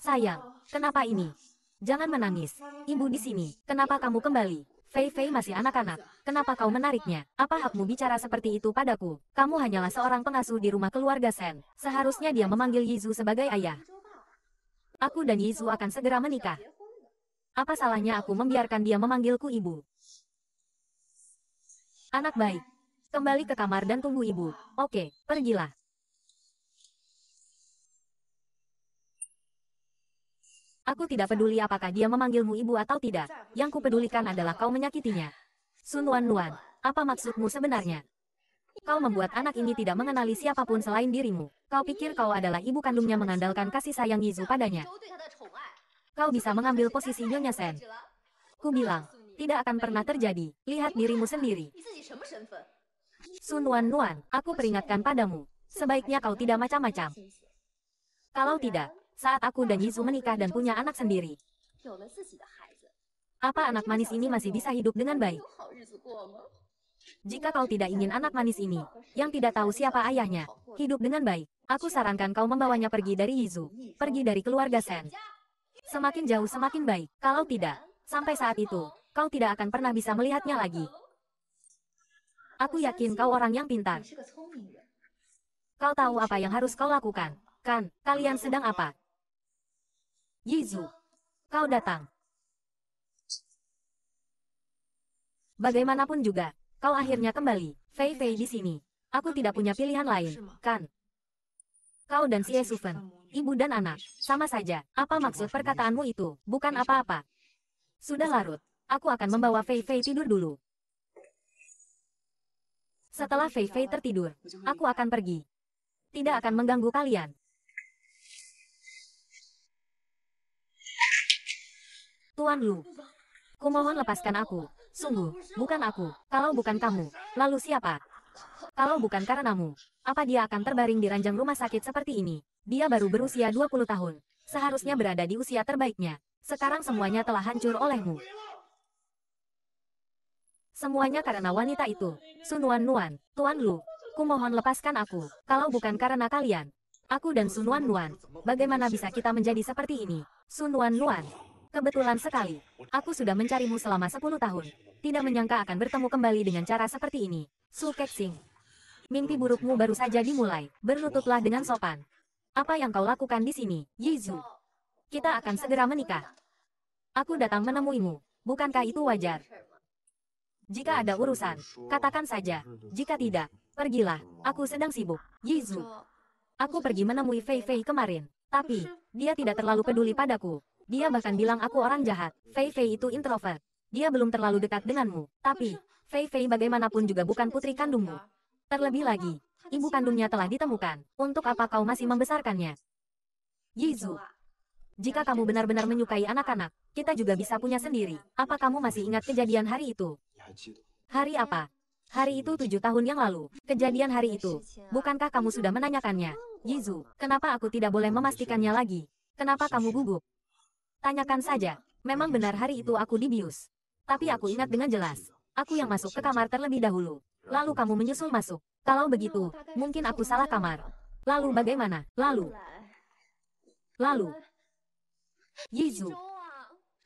Sayang, kenapa ini? Jangan menangis. Ibu di sini. Kenapa kamu kembali? Fei Fei masih anak-anak. Kenapa kau menariknya? Apa hakmu bicara seperti itu padaku? Kamu hanyalah seorang pengasuh di rumah keluarga Sen. Seharusnya dia memanggil Yizu sebagai ayah. Aku dan Yizu akan segera menikah. Apa salahnya aku membiarkan dia memanggilku ibu? Anak baik. Kembali ke kamar dan tunggu ibu. Oke, pergilah. Aku tidak peduli apakah dia memanggilmu ibu atau tidak. Yang kupedulikan adalah kau menyakitinya. Sun Wan Wan, apa maksudmu sebenarnya? Kau membuat anak ini tidak mengenali siapapun selain dirimu. Kau pikir kau adalah ibu kandungnya mengandalkan kasih sayang Yizu padanya. Kau bisa mengambil posisi Nyonya Sen. Ku bilang, tidak akan pernah terjadi. Lihat dirimu sendiri. Sun Wan Nuan, aku peringatkan padamu. Sebaiknya kau tidak macam-macam. Kalau tidak, saat aku dan Yizu menikah dan punya anak sendiri. Apa anak manis ini masih bisa hidup dengan baik? Jika kau tidak ingin anak manis ini, yang tidak tahu siapa ayahnya, hidup dengan baik, aku sarankan kau membawanya pergi dari Yizu, pergi dari keluarga Sen. Semakin jauh semakin baik, kalau tidak, sampai saat itu, kau tidak akan pernah bisa melihatnya lagi. Aku yakin kau orang yang pintar. Kau tahu apa yang harus kau lakukan, kan? Kalian sedang apa? Yizu, kau datang. Bagaimanapun juga, Kau akhirnya kembali, Fei Fei di sini. Aku tidak punya pilihan lain, kan? Kau dan si Esufen, ibu dan anak, sama saja. Apa maksud perkataanmu itu? Bukan apa-apa. Sudah larut. Aku akan membawa Fei Fei tidur dulu. Setelah Fei Fei tertidur, aku akan pergi. Tidak akan mengganggu kalian. Tuan Lu, kumohon lepaskan aku. Sungguh, bukan aku. Kalau bukan kamu, lalu siapa? Kalau bukan karenamu, apa dia akan terbaring di ranjang rumah sakit seperti ini? Dia baru berusia 20 tahun. Seharusnya berada di usia terbaiknya. Sekarang semuanya telah hancur olehmu. Semuanya karena wanita itu. Sunuan Nuan, Tuan Lu, kumohon lepaskan aku. Kalau bukan karena kalian, aku dan Sunuan Nuan, bagaimana bisa kita menjadi seperti ini? Sunuan Nuan, Kebetulan sekali. Aku sudah mencarimu selama 10 tahun. Tidak menyangka akan bertemu kembali dengan cara seperti ini. Su Kexing. Mimpi burukmu baru saja dimulai. Berlututlah dengan sopan. Apa yang kau lakukan di sini, Yizu? Kita akan segera menikah. Aku datang menemuimu. Bukankah itu wajar? Jika ada urusan, katakan saja. Jika tidak, pergilah. Aku sedang sibuk. Yizu. Aku pergi menemui Fei Fei kemarin. Tapi, dia tidak terlalu peduli padaku. Dia bahkan bilang aku orang jahat. Fei Fei itu introvert. Dia belum terlalu dekat denganmu. Tapi, Fei Fei bagaimanapun juga bukan putri kandungmu. Terlebih lagi, ibu kandungnya telah ditemukan. Untuk apa kau masih membesarkannya? Yizu. Jika kamu benar-benar menyukai anak-anak, kita juga bisa punya sendiri. Apa kamu masih ingat kejadian hari itu? Hari apa? Hari itu tujuh tahun yang lalu. Kejadian hari itu. Bukankah kamu sudah menanyakannya? Yizu, kenapa aku tidak boleh memastikannya lagi? Kenapa kamu gugup? Tanyakan saja. Memang benar hari itu aku dibius. Tapi aku ingat dengan jelas. Aku yang masuk ke kamar terlebih dahulu. Lalu kamu menyusul masuk. Kalau begitu, mungkin aku salah kamar. Lalu bagaimana? Lalu. Lalu. Yizu.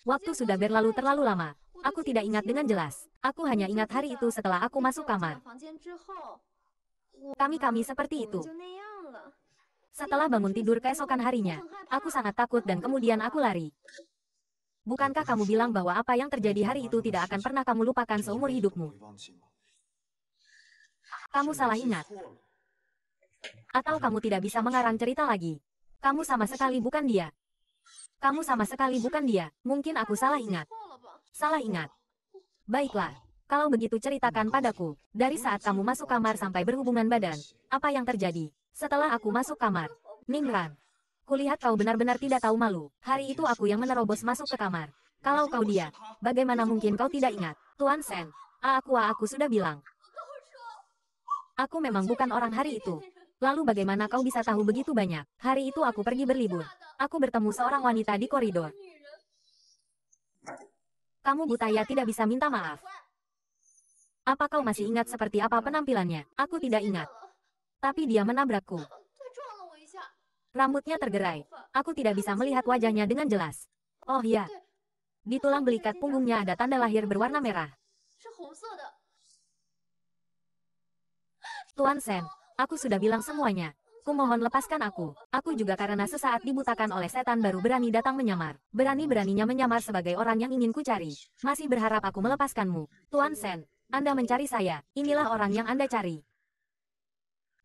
Waktu sudah berlalu terlalu lama. Aku tidak ingat dengan jelas. Aku hanya ingat hari itu setelah aku masuk kamar. Kami-kami seperti itu. Setelah bangun tidur keesokan harinya, aku sangat takut dan kemudian aku lari. Bukankah kamu bilang bahwa apa yang terjadi hari itu tidak akan pernah kamu lupakan seumur hidupmu? Kamu salah ingat. Atau kamu tidak bisa mengarang cerita lagi. Kamu sama sekali bukan dia. Kamu sama sekali bukan dia. Mungkin aku salah ingat. Salah ingat. Baiklah, kalau begitu ceritakan padaku. Dari saat kamu masuk kamar sampai berhubungan badan, apa yang terjadi? Setelah aku masuk kamar, Ningran. Kulihat kau benar-benar tidak tahu malu. Hari itu aku yang menerobos masuk ke kamar. Kalau kau dia, bagaimana mungkin kau tidak ingat? Tuan Sen, aku aku sudah bilang. Aku memang bukan orang hari itu. Lalu bagaimana kau bisa tahu begitu banyak? Hari itu aku pergi berlibur. Aku bertemu seorang wanita di koridor. Kamu buta ya tidak bisa minta maaf. Apa kau masih ingat seperti apa penampilannya? Aku tidak ingat tapi dia menabrakku. Rambutnya tergerai. Aku tidak bisa melihat wajahnya dengan jelas. Oh ya. Di tulang belikat punggungnya ada tanda lahir berwarna merah. Tuan Sen, aku sudah bilang semuanya. Kumohon lepaskan aku. Aku juga karena sesaat dibutakan oleh setan baru berani datang menyamar. Berani-beraninya menyamar sebagai orang yang ingin ku cari. Masih berharap aku melepaskanmu. Tuan Sen, Anda mencari saya. Inilah orang yang Anda cari.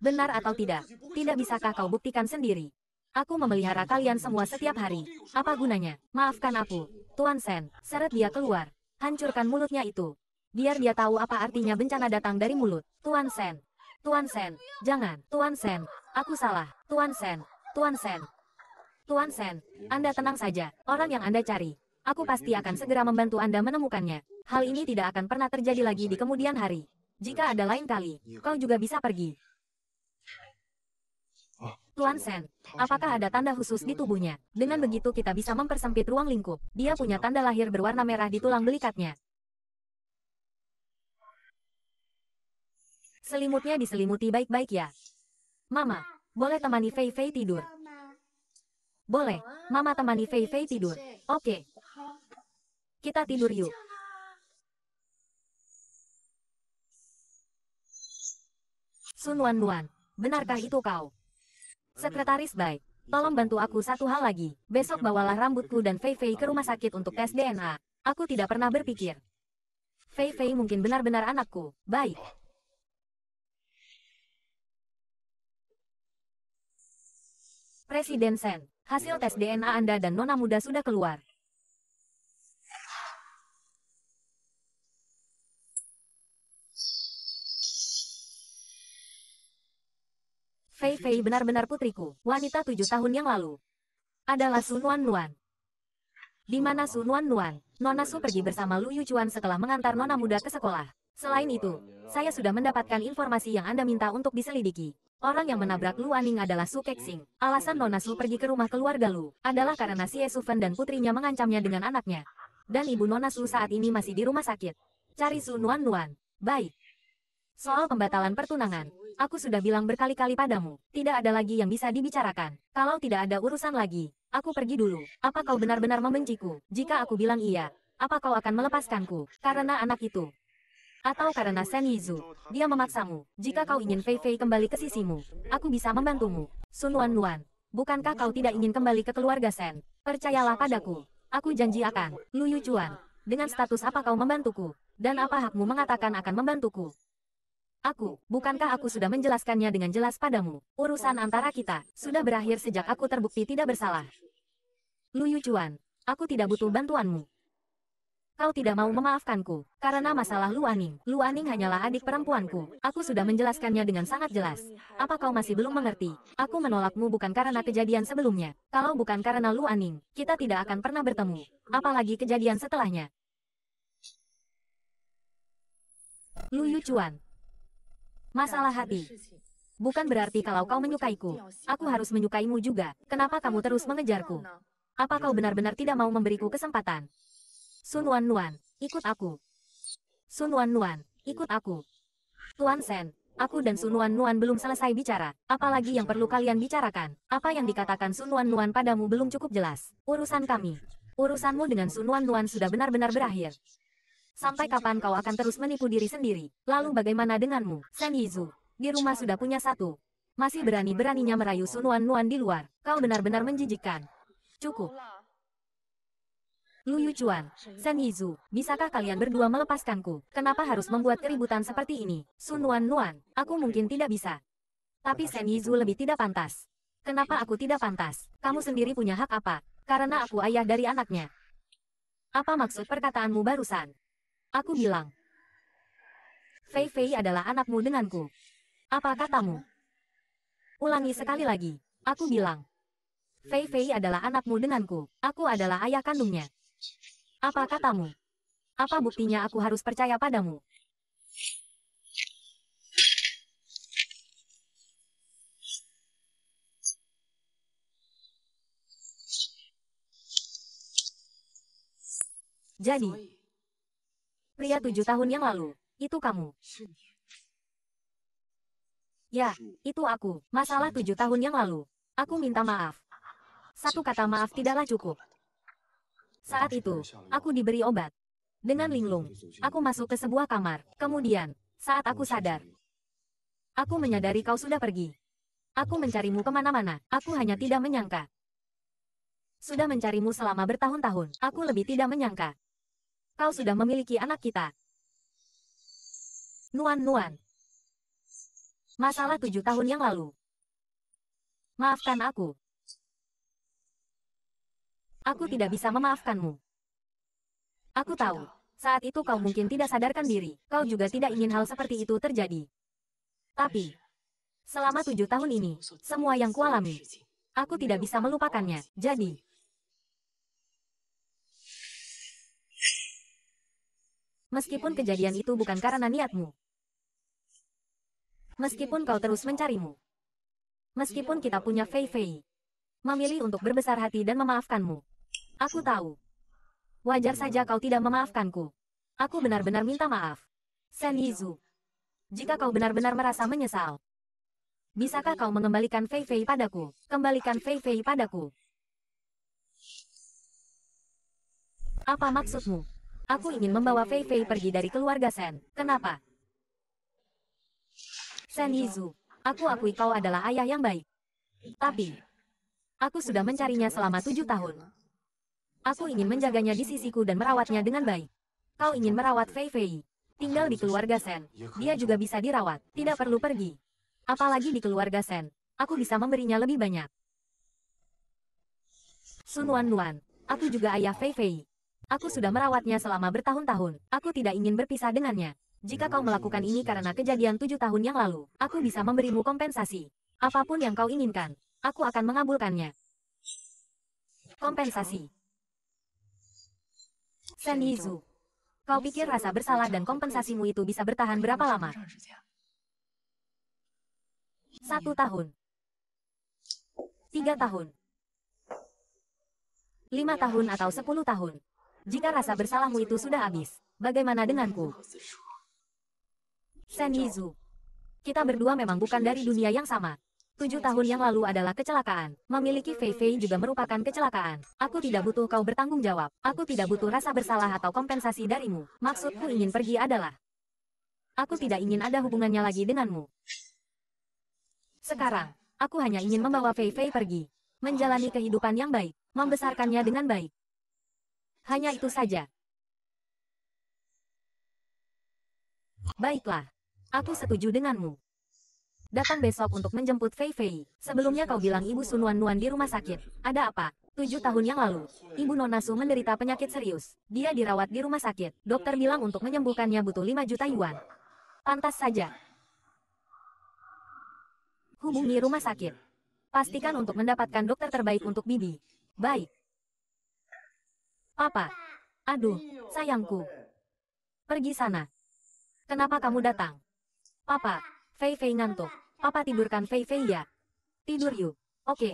Benar atau tidak? Tidak bisakah kau buktikan sendiri? Aku memelihara kalian semua setiap hari. Apa gunanya? Maafkan aku. Tuan Sen, seret dia keluar. Hancurkan mulutnya itu. Biar dia tahu apa artinya bencana datang dari mulut. Tuan Sen. Tuan Sen, jangan. Tuan Sen, aku salah. Tuan Sen, Tuan Sen. Tuan Sen, Anda tenang saja. Orang yang Anda cari. Aku pasti akan segera membantu Anda menemukannya. Hal ini tidak akan pernah terjadi lagi di kemudian hari. Jika ada lain kali, kau juga bisa pergi. Tuan Sen, apakah ada tanda khusus di tubuhnya? Dengan begitu kita bisa mempersempit ruang lingkup. Dia punya tanda lahir berwarna merah di tulang belikatnya. Selimutnya diselimuti baik-baik ya. Mama, boleh temani Fei Fei tidur? Boleh, Mama temani Fei Fei tidur. Oke. Kita tidur yuk. Sun Wan Wan, benarkah itu kau? Sekretaris baik, tolong bantu aku satu hal lagi. Besok bawalah rambutku dan Fei Fei ke rumah sakit untuk tes DNA. Aku tidak pernah berpikir. Fei Fei mungkin benar-benar anakku. Baik. Presiden Sen, hasil tes DNA Anda dan Nona Muda sudah keluar. Fei Fei benar-benar putriku, wanita tujuh tahun yang lalu. Adalah Sun Wan Nuan. Di mana Sun Wan Nuan, Nona Su pergi bersama Lu Yuchuan setelah mengantar Nona muda ke sekolah. Selain itu, saya sudah mendapatkan informasi yang Anda minta untuk diselidiki. Orang yang menabrak Lu Aning adalah Su Sing. Alasan Nona Su pergi ke rumah keluarga Lu adalah karena si Fen dan putrinya mengancamnya dengan anaknya. Dan ibu Nona Su saat ini masih di rumah sakit. Cari Su Nuan Nuan. Baik. Soal pembatalan pertunangan, Aku sudah bilang berkali-kali padamu, tidak ada lagi yang bisa dibicarakan. Kalau tidak ada urusan lagi, aku pergi dulu. Apa kau benar-benar membenciku? Jika aku bilang iya, apa kau akan melepaskanku, karena anak itu? Atau karena Sen Yizu, dia memaksamu. Jika kau ingin Fei Fei kembali ke sisimu, aku bisa membantumu. Sun Wan Luan, bukankah kau tidak ingin kembali ke keluarga Sen? Percayalah padaku, aku janji akan. Lu Yu Chuan, dengan status apa kau membantuku? Dan apa hakmu mengatakan akan membantuku? Aku, bukankah aku sudah menjelaskannya dengan jelas padamu? Urusan antara kita, sudah berakhir sejak aku terbukti tidak bersalah. Lu Chuan, aku tidak butuh bantuanmu. Kau tidak mau memaafkanku, karena masalah Lu Lu Luaning hanyalah adik perempuanku. Aku sudah menjelaskannya dengan sangat jelas. Apa kau masih belum mengerti? Aku menolakmu bukan karena kejadian sebelumnya. Kalau bukan karena Lu Luaning, kita tidak akan pernah bertemu. Apalagi kejadian setelahnya. Lu Chuan, Masalah hati. Bukan berarti kalau kau menyukaiku, aku harus menyukaimu juga. Kenapa kamu terus mengejarku? Apa kau benar-benar tidak mau memberiku kesempatan? Sun Wan Nuan, ikut aku. Sun Wan Nuan, ikut aku. Tuan Sen, Aku dan Sun Wan Nuan belum selesai bicara, apalagi yang perlu kalian bicarakan. Apa yang dikatakan Sun Wan Nuan padamu belum cukup jelas. Urusan kami, urusanmu dengan Sun Wan Nuan sudah benar-benar berakhir. Sampai kapan kau akan terus menipu diri sendiri? Lalu bagaimana denganmu, Sen Yizu? Di rumah sudah punya satu. Masih berani-beraninya merayu Sun Wan nuan di luar. Kau benar-benar menjijikkan. Cukup. Lu Yuchuan, Sen Yizu, bisakah kalian berdua melepaskanku? Kenapa harus membuat keributan seperti ini? Sun Wan Nuan, aku mungkin tidak bisa. Tapi Sen Yizu lebih tidak pantas. Kenapa aku tidak pantas? Kamu sendiri punya hak apa? Karena aku ayah dari anaknya. Apa maksud perkataanmu barusan? Aku bilang. Fei Fei adalah anakmu denganku. Apa katamu? Ulangi sekali lagi. Aku bilang. Fei Fei adalah anakmu denganku. Aku adalah ayah kandungnya. Apa katamu? Apa buktinya aku harus percaya padamu? Jadi, Pria tujuh tahun yang lalu. Itu kamu. Ya, itu aku. Masalah tujuh tahun yang lalu. Aku minta maaf. Satu kata maaf tidaklah cukup. Saat itu, aku diberi obat. Dengan linglung, aku masuk ke sebuah kamar. Kemudian, saat aku sadar, aku menyadari kau sudah pergi. Aku mencarimu kemana-mana, aku hanya tidak menyangka. Sudah mencarimu selama bertahun-tahun, aku lebih tidak menyangka kau sudah memiliki anak kita. Nuan-nuan. Masalah tujuh tahun yang lalu. Maafkan aku. Aku tidak bisa memaafkanmu. Aku tahu, saat itu kau mungkin tidak sadarkan diri, kau juga tidak ingin hal seperti itu terjadi. Tapi, selama tujuh tahun ini, semua yang kualami, aku tidak bisa melupakannya. Jadi, meskipun kejadian itu bukan karena niatmu. Meskipun kau terus mencarimu. Meskipun kita punya Fei-Fei. Memilih untuk berbesar hati dan memaafkanmu. Aku tahu. Wajar saja kau tidak memaafkanku. Aku benar-benar minta maaf. Sen Yizu. Jika kau benar-benar merasa menyesal. Bisakah kau mengembalikan Fei-Fei padaku? Kembalikan Fei-Fei padaku. Apa maksudmu? Aku ingin membawa Fei Fei pergi dari keluarga Sen. Kenapa? Sen Yizu, aku akui kau adalah ayah yang baik. Tapi, aku sudah mencarinya selama tujuh tahun. Aku ingin menjaganya di sisiku dan merawatnya dengan baik. Kau ingin merawat Fei Fei. Tinggal di keluarga Sen. Dia juga bisa dirawat, tidak perlu pergi. Apalagi di keluarga Sen. Aku bisa memberinya lebih banyak. Sun Wan Luan, aku juga ayah Fei Fei. Aku sudah merawatnya selama bertahun-tahun. Aku tidak ingin berpisah dengannya. Jika kau melakukan ini karena kejadian tujuh tahun yang lalu, aku bisa memberimu kompensasi. Apapun yang kau inginkan, aku akan mengabulkannya. Kompensasi Sen Yizu, kau pikir rasa bersalah dan kompensasimu itu bisa bertahan berapa lama? Satu tahun. Tiga tahun. Lima tahun atau sepuluh tahun. Jika rasa bersalahmu itu sudah habis, bagaimana denganku? Sen Yizu. Kita berdua memang bukan dari dunia yang sama. Tujuh tahun yang lalu adalah kecelakaan. Memiliki Fei Fei juga merupakan kecelakaan. Aku tidak butuh kau bertanggung jawab. Aku tidak butuh rasa bersalah atau kompensasi darimu. Maksudku ingin pergi adalah. Aku tidak ingin ada hubungannya lagi denganmu. Sekarang, aku hanya ingin membawa Fei Fei pergi. Menjalani kehidupan yang baik. Membesarkannya dengan baik. Hanya itu saja. Baiklah. Aku setuju denganmu. Datang besok untuk menjemput Fei Fei. Sebelumnya kau bilang ibu Sun Wan Nuan di rumah sakit. Ada apa? Tujuh tahun yang lalu, ibu Nonasu menderita penyakit serius. Dia dirawat di rumah sakit. Dokter bilang untuk menyembuhkannya butuh 5 juta yuan. Pantas saja. Hubungi rumah sakit. Pastikan untuk mendapatkan dokter terbaik untuk Bibi. Baik. Papa. Aduh, sayangku. Pergi sana. Kenapa kamu datang? Papa, Fei Fei ngantuk. Papa tidurkan Fei Fei ya. Tidur yuk. Oke. Okay.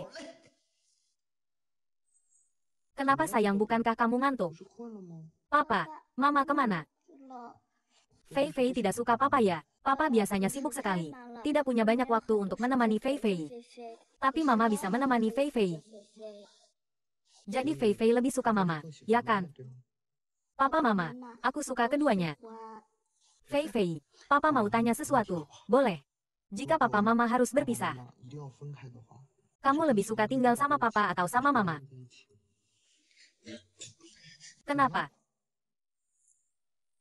Kenapa sayang bukankah kamu ngantuk? Papa, Mama kemana? Fei Fei tidak suka Papa ya. Papa biasanya sibuk sekali. Tidak punya banyak waktu untuk menemani Fei Fei. Tapi Mama bisa menemani Fei Fei. Jadi Fei Fei lebih suka mama, ya kan? Papa mama, aku suka keduanya. Fei Fei, papa mau tanya sesuatu, boleh? Jika papa mama harus berpisah, kamu lebih suka tinggal sama papa atau sama mama? Kenapa?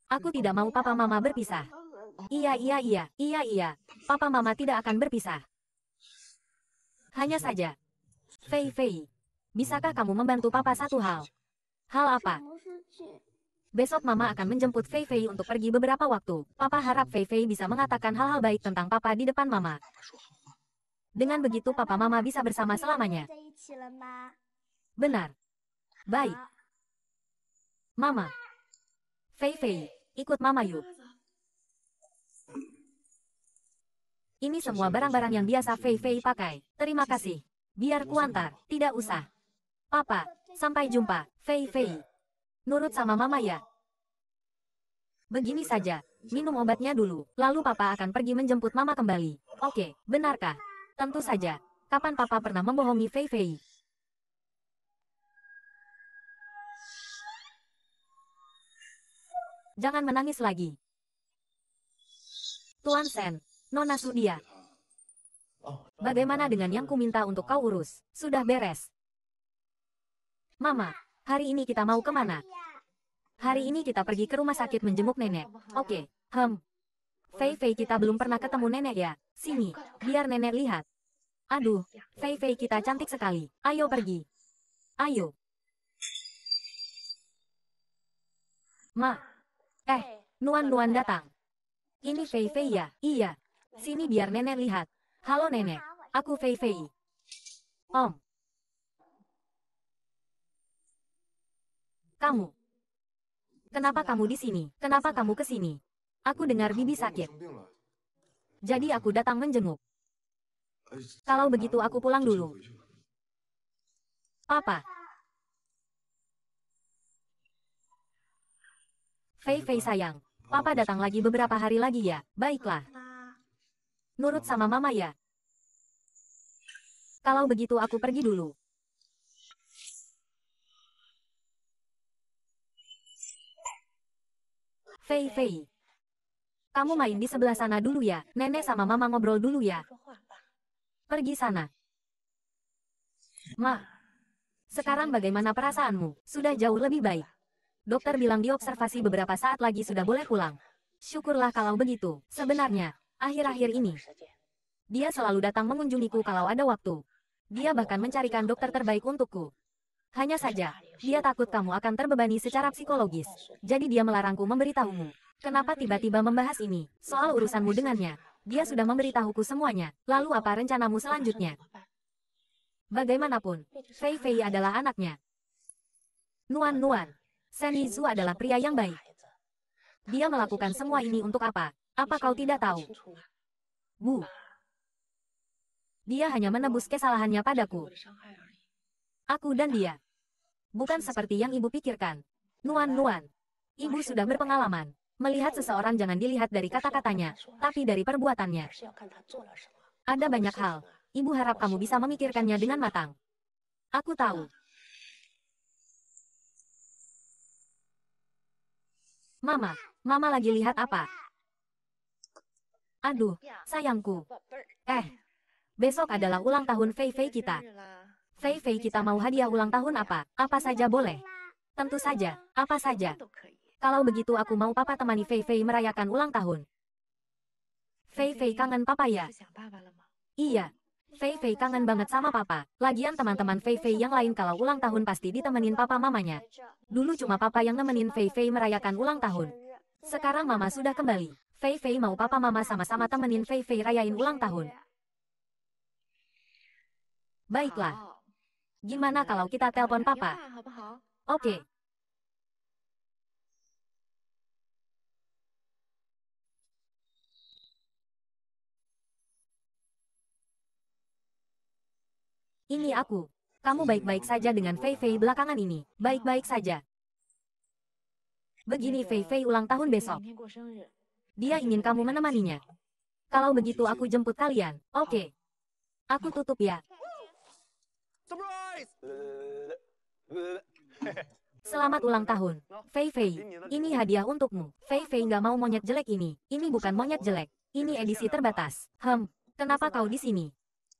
Aku tidak mau papa mama berpisah. Iya iya iya, iya iya, papa mama tidak akan berpisah. Hanya saja, Fei Fei, bisakah kamu membantu papa satu hal? Hal apa? Besok mama akan menjemput Fei Fei untuk pergi beberapa waktu. Papa harap Fei Fei bisa mengatakan hal-hal baik tentang papa di depan mama. Dengan begitu papa mama bisa bersama selamanya. Benar. Baik. Mama. Fei Fei, ikut mama yuk. Ini semua barang-barang yang biasa Fei Fei pakai. Terima kasih. Biar kuantar, tidak usah. Papa, sampai jumpa, Fei Fei. Nurut sama mama ya. Begini saja, minum obatnya dulu, lalu papa akan pergi menjemput mama kembali. Oke, benarkah? Tentu saja, kapan papa pernah membohongi Fei Fei? Jangan menangis lagi. Tuan Sen, Nona Sudia. Bagaimana dengan yang ku minta untuk kau urus? Sudah beres. Mama, hari ini kita mau kemana? Hari ini kita pergi ke rumah sakit menjenguk nenek. Oke, okay. hem. Fei Fei kita belum pernah ketemu nenek ya. Sini, biar nenek lihat. Aduh, Fei Fei kita cantik sekali. Ayo pergi. Ayo. Ma. Eh, Nuan Nuan datang. Ini Fei Fei ya? Iya. Sini biar nenek lihat. Halo nenek, aku Fei Fei. Om, Kamu. Kenapa kamu di sini? Kenapa kamu ke sini? Aku dengar Bibi sakit. Jadi aku datang menjenguk. Kalau begitu aku pulang dulu. Papa. Fei Fei sayang, Papa datang lagi beberapa hari lagi ya, baiklah. Nurut sama Mama ya. Kalau begitu aku pergi dulu. Fei Fei. Kamu main di sebelah sana dulu ya, nenek sama mama ngobrol dulu ya. Pergi sana. Ma, sekarang bagaimana perasaanmu? Sudah jauh lebih baik. Dokter bilang diobservasi beberapa saat lagi sudah boleh pulang. Syukurlah kalau begitu. Sebenarnya, akhir-akhir ini, dia selalu datang mengunjungiku kalau ada waktu. Dia bahkan mencarikan dokter terbaik untukku. Hanya saja, dia takut kamu akan terbebani secara psikologis. Jadi dia melarangku memberitahumu. Kenapa tiba-tiba membahas ini? Soal urusanmu dengannya, dia sudah memberitahuku semuanya. Lalu apa rencanamu selanjutnya? Bagaimanapun, Fei Fei adalah anaknya. Nuan Nuan, Yizu adalah pria yang baik. Dia melakukan semua ini untuk apa? Apa kau tidak tahu? Bu. Dia hanya menebus kesalahannya padaku. Aku dan dia. Bukan seperti yang ibu pikirkan. Nuan-nuan. Ibu sudah berpengalaman. Melihat seseorang jangan dilihat dari kata-katanya, tapi dari perbuatannya. Ada banyak hal. Ibu harap kamu bisa memikirkannya dengan matang. Aku tahu. Mama, Mama lagi lihat apa? Aduh, sayangku. Eh, besok adalah ulang tahun Fei Fei kita. Fei Fei kita mau hadiah ulang tahun apa? Apa saja boleh. Tentu saja, apa saja. Kalau begitu aku mau papa temani Fei Fei merayakan ulang tahun. Fei Fei kangen papa ya? Iya. Fei Fei kangen banget sama papa. Lagian teman-teman Fei Fei yang lain kalau ulang tahun pasti ditemenin papa mamanya. Dulu cuma papa yang nemenin Fei Fei merayakan ulang tahun. Sekarang mama sudah kembali. Fei Fei mau papa mama sama-sama temenin Fei Fei rayain ulang tahun. Baiklah, Gimana kalau kita telpon iya, papa? Oke. Okay. Ah. Ini aku. Kamu baik-baik saja dengan Fei Fei belakangan ini. Baik-baik saja. Begini iya, Fei Fei ulang tahun iya, besok. Dia ingin kamu menemaninya. Kalau begitu aku jemput kalian, oke. Okay. Aku tutup ya. Selamat ulang tahun. Fei Fei, ini hadiah untukmu. Fei Fei nggak mau monyet jelek ini. Ini bukan monyet jelek. Ini edisi terbatas. Hem, kenapa kau di sini?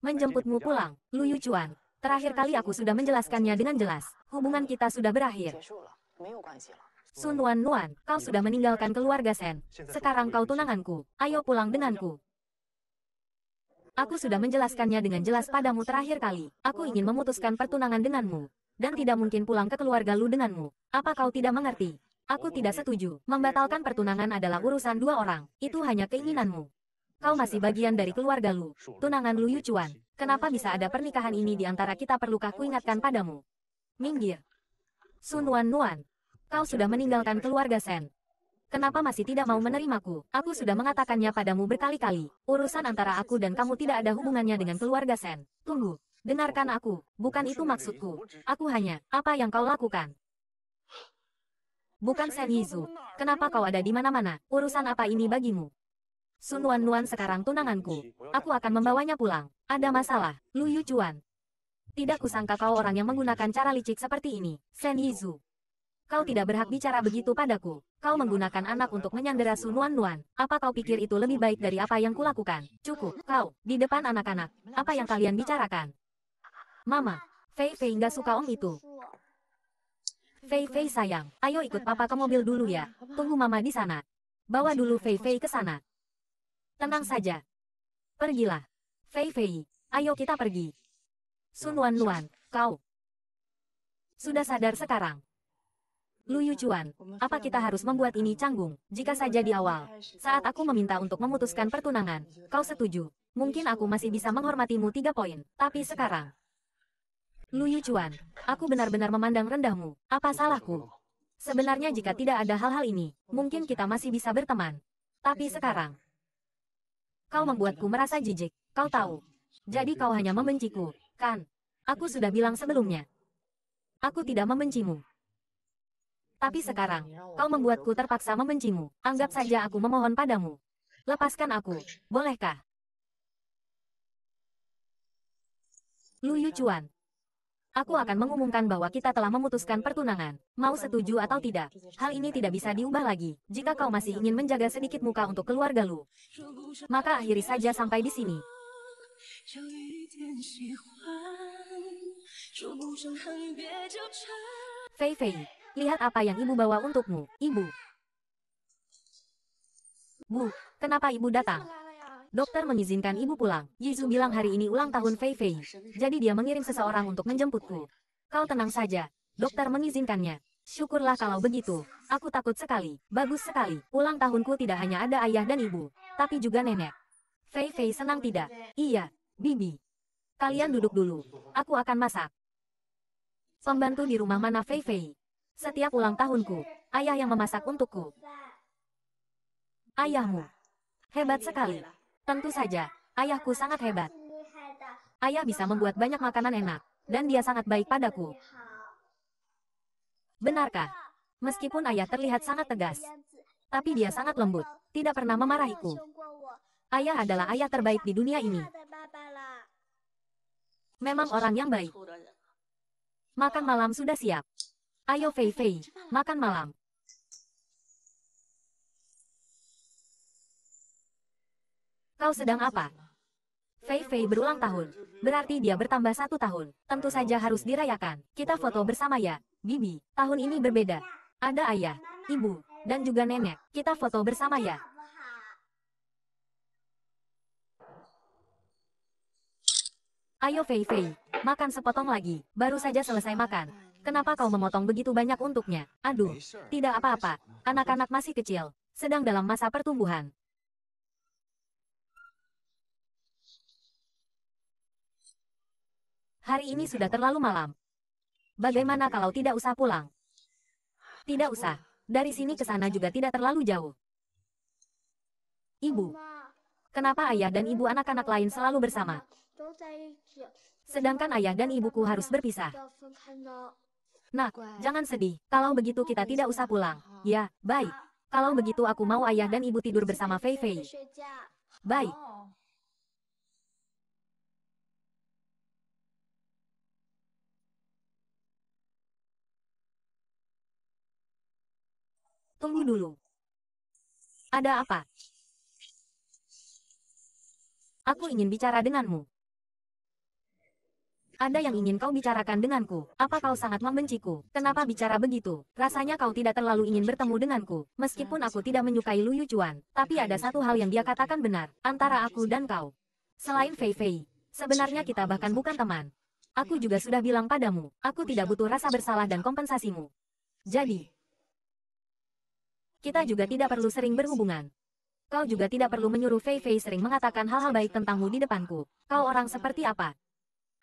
Menjemputmu pulang, Luyu Chuan. Terakhir kali aku sudah menjelaskannya dengan jelas. Hubungan kita sudah berakhir. Sun Wan Nuan, kau sudah meninggalkan keluarga Sen. Sekarang kau tunanganku. Ayo pulang denganku. Aku sudah menjelaskannya dengan jelas padamu terakhir kali. Aku ingin memutuskan pertunangan denganmu. Dan tidak mungkin pulang ke keluarga lu denganmu. Apa kau tidak mengerti? Aku tidak setuju. Membatalkan pertunangan adalah urusan dua orang. Itu hanya keinginanmu. Kau masih bagian dari keluarga lu. Tunangan lu Yucuan. Kenapa bisa ada pernikahan ini di antara kita perlukah kuingatkan padamu? Minggir. Sun Wan Nuan. Kau sudah meninggalkan keluarga Sen. Kenapa masih tidak mau menerimaku? Aku sudah mengatakannya padamu berkali-kali. Urusan antara aku dan kamu tidak ada hubungannya dengan keluarga Sen. Tunggu, dengarkan aku. Bukan itu maksudku. Aku hanya, apa yang kau lakukan? Bukan Sen Yizu. Kenapa kau ada di mana-mana? Urusan apa ini bagimu? Sun Wan Nuan sekarang tunanganku. Aku akan membawanya pulang. Ada masalah, Lu Yu Chuan. Tidak kusangka kau orang yang menggunakan cara licik seperti ini, Sen Yizu. Kau tidak berhak bicara begitu padaku. Kau menggunakan anak untuk menyandera Sun Nuan. Apa kau pikir itu lebih baik dari apa yang kulakukan? Cukup, kau, di depan anak-anak. Apa yang kalian bicarakan? Mama, Fei Fei nggak suka om itu. Fei Fei sayang, ayo ikut papa ke mobil dulu ya. Tunggu mama di sana. Bawa dulu Fei Fei ke sana. Tenang saja. Pergilah. Fei Fei, ayo kita pergi. Sun Nuan Nuan, kau. Sudah sadar sekarang. Lu Yuchuan, apa kita harus membuat ini canggung? Jika saja di awal, saat aku meminta untuk memutuskan pertunangan, kau setuju. Mungkin aku masih bisa menghormatimu tiga poin, tapi sekarang. Lu Yuchuan, aku benar-benar memandang rendahmu. Apa salahku? Sebenarnya jika tidak ada hal-hal ini, mungkin kita masih bisa berteman. Tapi sekarang, kau membuatku merasa jijik. Kau tahu. Jadi kau hanya membenciku, kan? Aku sudah bilang sebelumnya. Aku tidak membencimu. Tapi sekarang, kau membuatku terpaksa membencimu. Anggap saja aku memohon padamu. Lepaskan aku, bolehkah? Lu Chuan. Aku akan mengumumkan bahwa kita telah memutuskan pertunangan. Mau setuju atau tidak, hal ini tidak bisa diubah lagi. Jika kau masih ingin menjaga sedikit muka untuk keluarga Lu, maka akhiri saja sampai di sini. Fei Fei, lihat apa yang ibu bawa untukmu, ibu. Bu, kenapa ibu datang? Dokter mengizinkan ibu pulang. Yizu bilang hari ini ulang tahun Fei Fei. Jadi dia mengirim seseorang untuk menjemputku. Kau tenang saja. Dokter mengizinkannya. Syukurlah kalau begitu. Aku takut sekali. Bagus sekali. Ulang tahunku tidak hanya ada ayah dan ibu, tapi juga nenek. Fei Fei senang tidak? Iya, Bibi. Kalian duduk dulu. Aku akan masak. Pembantu di rumah mana Fei Fei? Setiap ulang tahunku, ayah yang memasak untukku. Ayahmu. Hebat sekali. Tentu saja, ayahku sangat hebat. Ayah bisa membuat banyak makanan enak, dan dia sangat baik padaku. Benarkah? Meskipun ayah terlihat sangat tegas, tapi dia sangat lembut, tidak pernah memarahiku. Ayah adalah ayah terbaik di dunia ini. Memang orang yang baik. Makan malam sudah siap. Ayo Fei Fei, makan malam. Kau sedang apa? Fei Fei berulang tahun. Berarti dia bertambah satu tahun. Tentu saja harus dirayakan. Kita foto bersama ya, Bibi. Tahun ini berbeda. Ada ayah, ibu, dan juga nenek. Kita foto bersama ya. Ayo Fei Fei, makan sepotong lagi. Baru saja selesai makan. Kenapa kau memotong begitu banyak untuknya? Aduh, tidak apa-apa. Anak-anak masih kecil, sedang dalam masa pertumbuhan. Hari ini sudah terlalu malam. Bagaimana kalau tidak usah pulang? Tidak usah. Dari sini ke sana juga tidak terlalu jauh. Ibu, kenapa ayah dan ibu anak-anak lain selalu bersama? Sedangkan ayah dan ibuku harus berpisah. Nak, jangan kan sedih. Kalau begitu kita tidak usah pulang. Ya, baik. Kalau begitu aku mau ayah dan ibu tidur bersama Fei Fei. Baik. Oh. Tunggu dulu. Ada apa? Aku ingin bicara denganmu. Ada yang ingin kau bicarakan denganku. Apa kau sangat membenciku? Kenapa bicara begitu? Rasanya kau tidak terlalu ingin bertemu denganku. Meskipun aku tidak menyukai Lu Yuchuan, tapi ada satu hal yang dia katakan benar, antara aku dan kau. Selain Fei Fei, sebenarnya kita bahkan bukan teman. Aku juga sudah bilang padamu, aku tidak butuh rasa bersalah dan kompensasimu. Jadi, kita juga tidak perlu sering berhubungan. Kau juga tidak perlu menyuruh Fei Fei sering mengatakan hal-hal baik tentangmu di depanku. Kau orang seperti apa?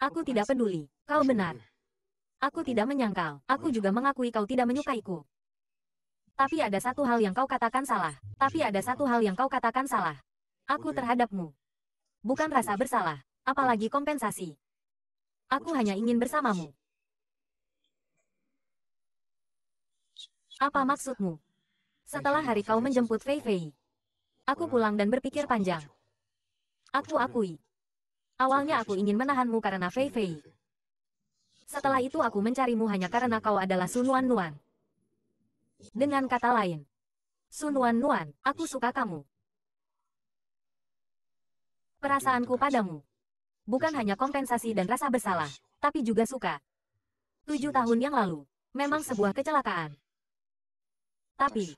Aku tidak peduli. Kau benar. Aku tidak menyangkal. Aku juga mengakui kau tidak menyukaiku. Tapi ada satu hal yang kau katakan salah. Tapi ada satu hal yang kau katakan salah. Aku terhadapmu. Bukan rasa bersalah. Apalagi kompensasi. Aku hanya ingin bersamamu. Apa maksudmu? Setelah hari kau menjemput Fei Fei. Aku pulang dan berpikir panjang. Aku akui, Awalnya aku ingin menahanmu karena Fei Fei. Setelah itu aku mencarimu hanya karena kau adalah Sun Wan Nuan. Dengan kata lain, Sun Wan Nuan, aku suka kamu. Perasaanku padamu. Bukan hanya kompensasi dan rasa bersalah, tapi juga suka. Tujuh tahun yang lalu, memang sebuah kecelakaan. Tapi,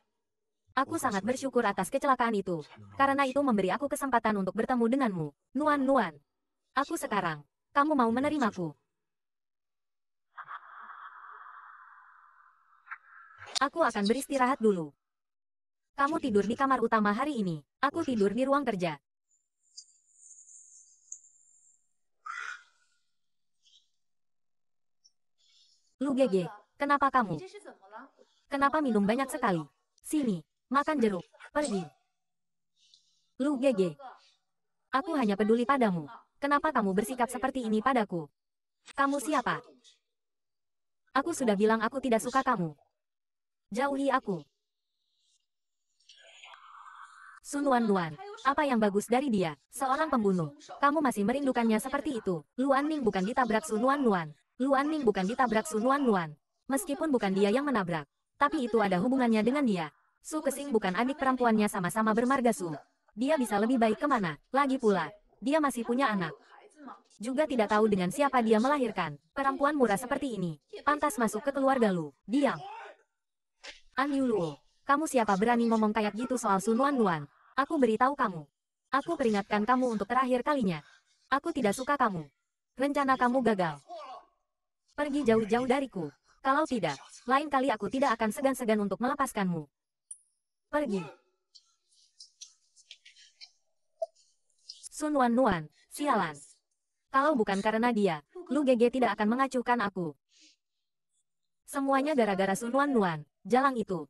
Aku sangat bersyukur atas kecelakaan itu, karena itu memberi aku kesempatan untuk bertemu denganmu, Nuan Nuan. Aku sekarang. Kamu mau menerimaku? Aku akan beristirahat dulu. Kamu tidur di kamar utama hari ini. Aku tidur di ruang kerja. Lu gege, kenapa kamu? Kenapa minum banyak sekali? Sini, makan jeruk, pergi. Lu gege, aku hanya peduli padamu. Kenapa kamu bersikap seperti ini padaku? Kamu siapa? Aku sudah bilang aku tidak suka kamu. Jauhi aku. Sun Luan Luan, apa yang bagus dari dia? Seorang pembunuh. Kamu masih merindukannya seperti itu. Luan Ning bukan ditabrak Sun Luan Luan. Luan Ning bukan ditabrak Sun Luan Luan. Meskipun bukan dia yang menabrak. Tapi itu ada hubungannya dengan dia. Su Kesing bukan adik perempuannya sama-sama bermarga Su. Dia bisa lebih baik kemana? Lagi pula, dia masih punya anak. Juga tidak tahu dengan siapa dia melahirkan. Perempuan murah seperti ini. Pantas masuk ke keluarga Lu. Diam. An Yu Kamu siapa berani ngomong kayak gitu soal Sun Wan Luan? Aku beritahu kamu. Aku peringatkan kamu untuk terakhir kalinya. Aku tidak suka kamu. Rencana kamu gagal. Pergi jauh-jauh dariku. Kalau tidak, lain kali aku tidak akan segan-segan untuk melepaskanmu. Pergi. Sun Wan Nuan, sialan. Kalau bukan karena dia, Lu GG tidak akan mengacuhkan aku. Semuanya gara-gara Sun Wan Nuan, jalan itu.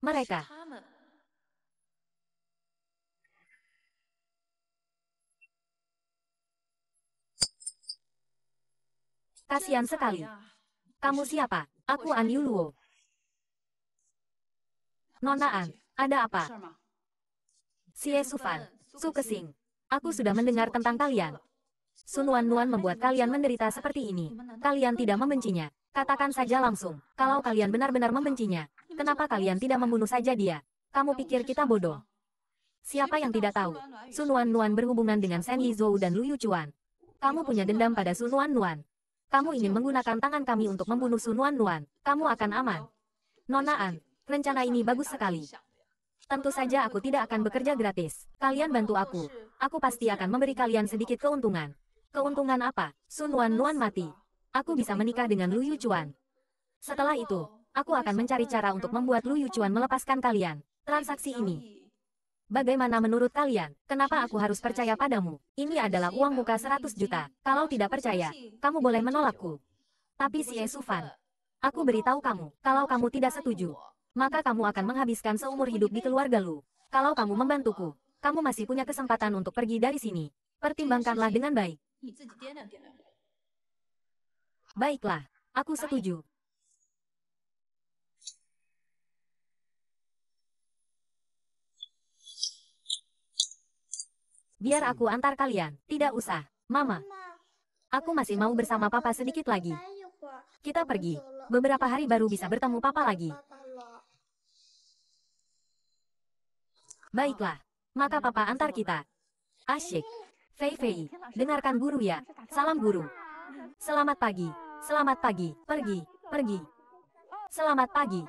Mereka. kasian sekali. Kamu siapa? Aku An Yuluo. Nona An, ada apa? Xie Sufan, Su Kesing. Aku sudah mendengar tentang kalian. Sun Wan Nuan membuat kalian menderita seperti ini. Kalian tidak membencinya. Katakan saja langsung, kalau kalian benar-benar membencinya, kenapa kalian tidak membunuh saja dia? Kamu pikir kita bodoh? Siapa yang tidak tahu? Sun Wan Nuan berhubungan dengan Shen Zhou dan Liu Yuchuan. Kamu punya dendam pada Sun Wan Nuan. Kamu ingin menggunakan tangan kami untuk membunuh Sun Wan Nuan. Kamu akan aman. Nona An, rencana ini bagus sekali. Tentu saja aku tidak akan bekerja gratis. Kalian bantu aku. Aku pasti akan memberi kalian sedikit keuntungan. Keuntungan apa? Sun Wan Luan mati. Aku bisa menikah dengan Lu Yu Chuan. Setelah itu, aku akan mencari cara untuk membuat Lu Yu Chuan melepaskan kalian. Transaksi ini. Bagaimana menurut kalian? Kenapa aku harus percaya padamu? Ini adalah uang muka 100 juta. Kalau tidak percaya, kamu boleh menolakku. Tapi si Esufan, aku beritahu kamu, kalau kamu tidak setuju, maka kamu akan menghabiskan seumur hidup di keluarga Lu. Kalau kamu membantuku, kamu masih punya kesempatan untuk pergi dari sini. Pertimbangkanlah dengan baik. Baiklah, aku setuju. Biar aku antar kalian. Tidak usah, Mama. Aku masih mau bersama Papa sedikit lagi. Kita pergi. Beberapa hari baru bisa bertemu Papa lagi. Baiklah, maka papa antar kita. Asyik. Fei Fei, dengarkan guru ya. Salam guru. Selamat pagi, selamat pagi, pergi, pergi. Selamat pagi.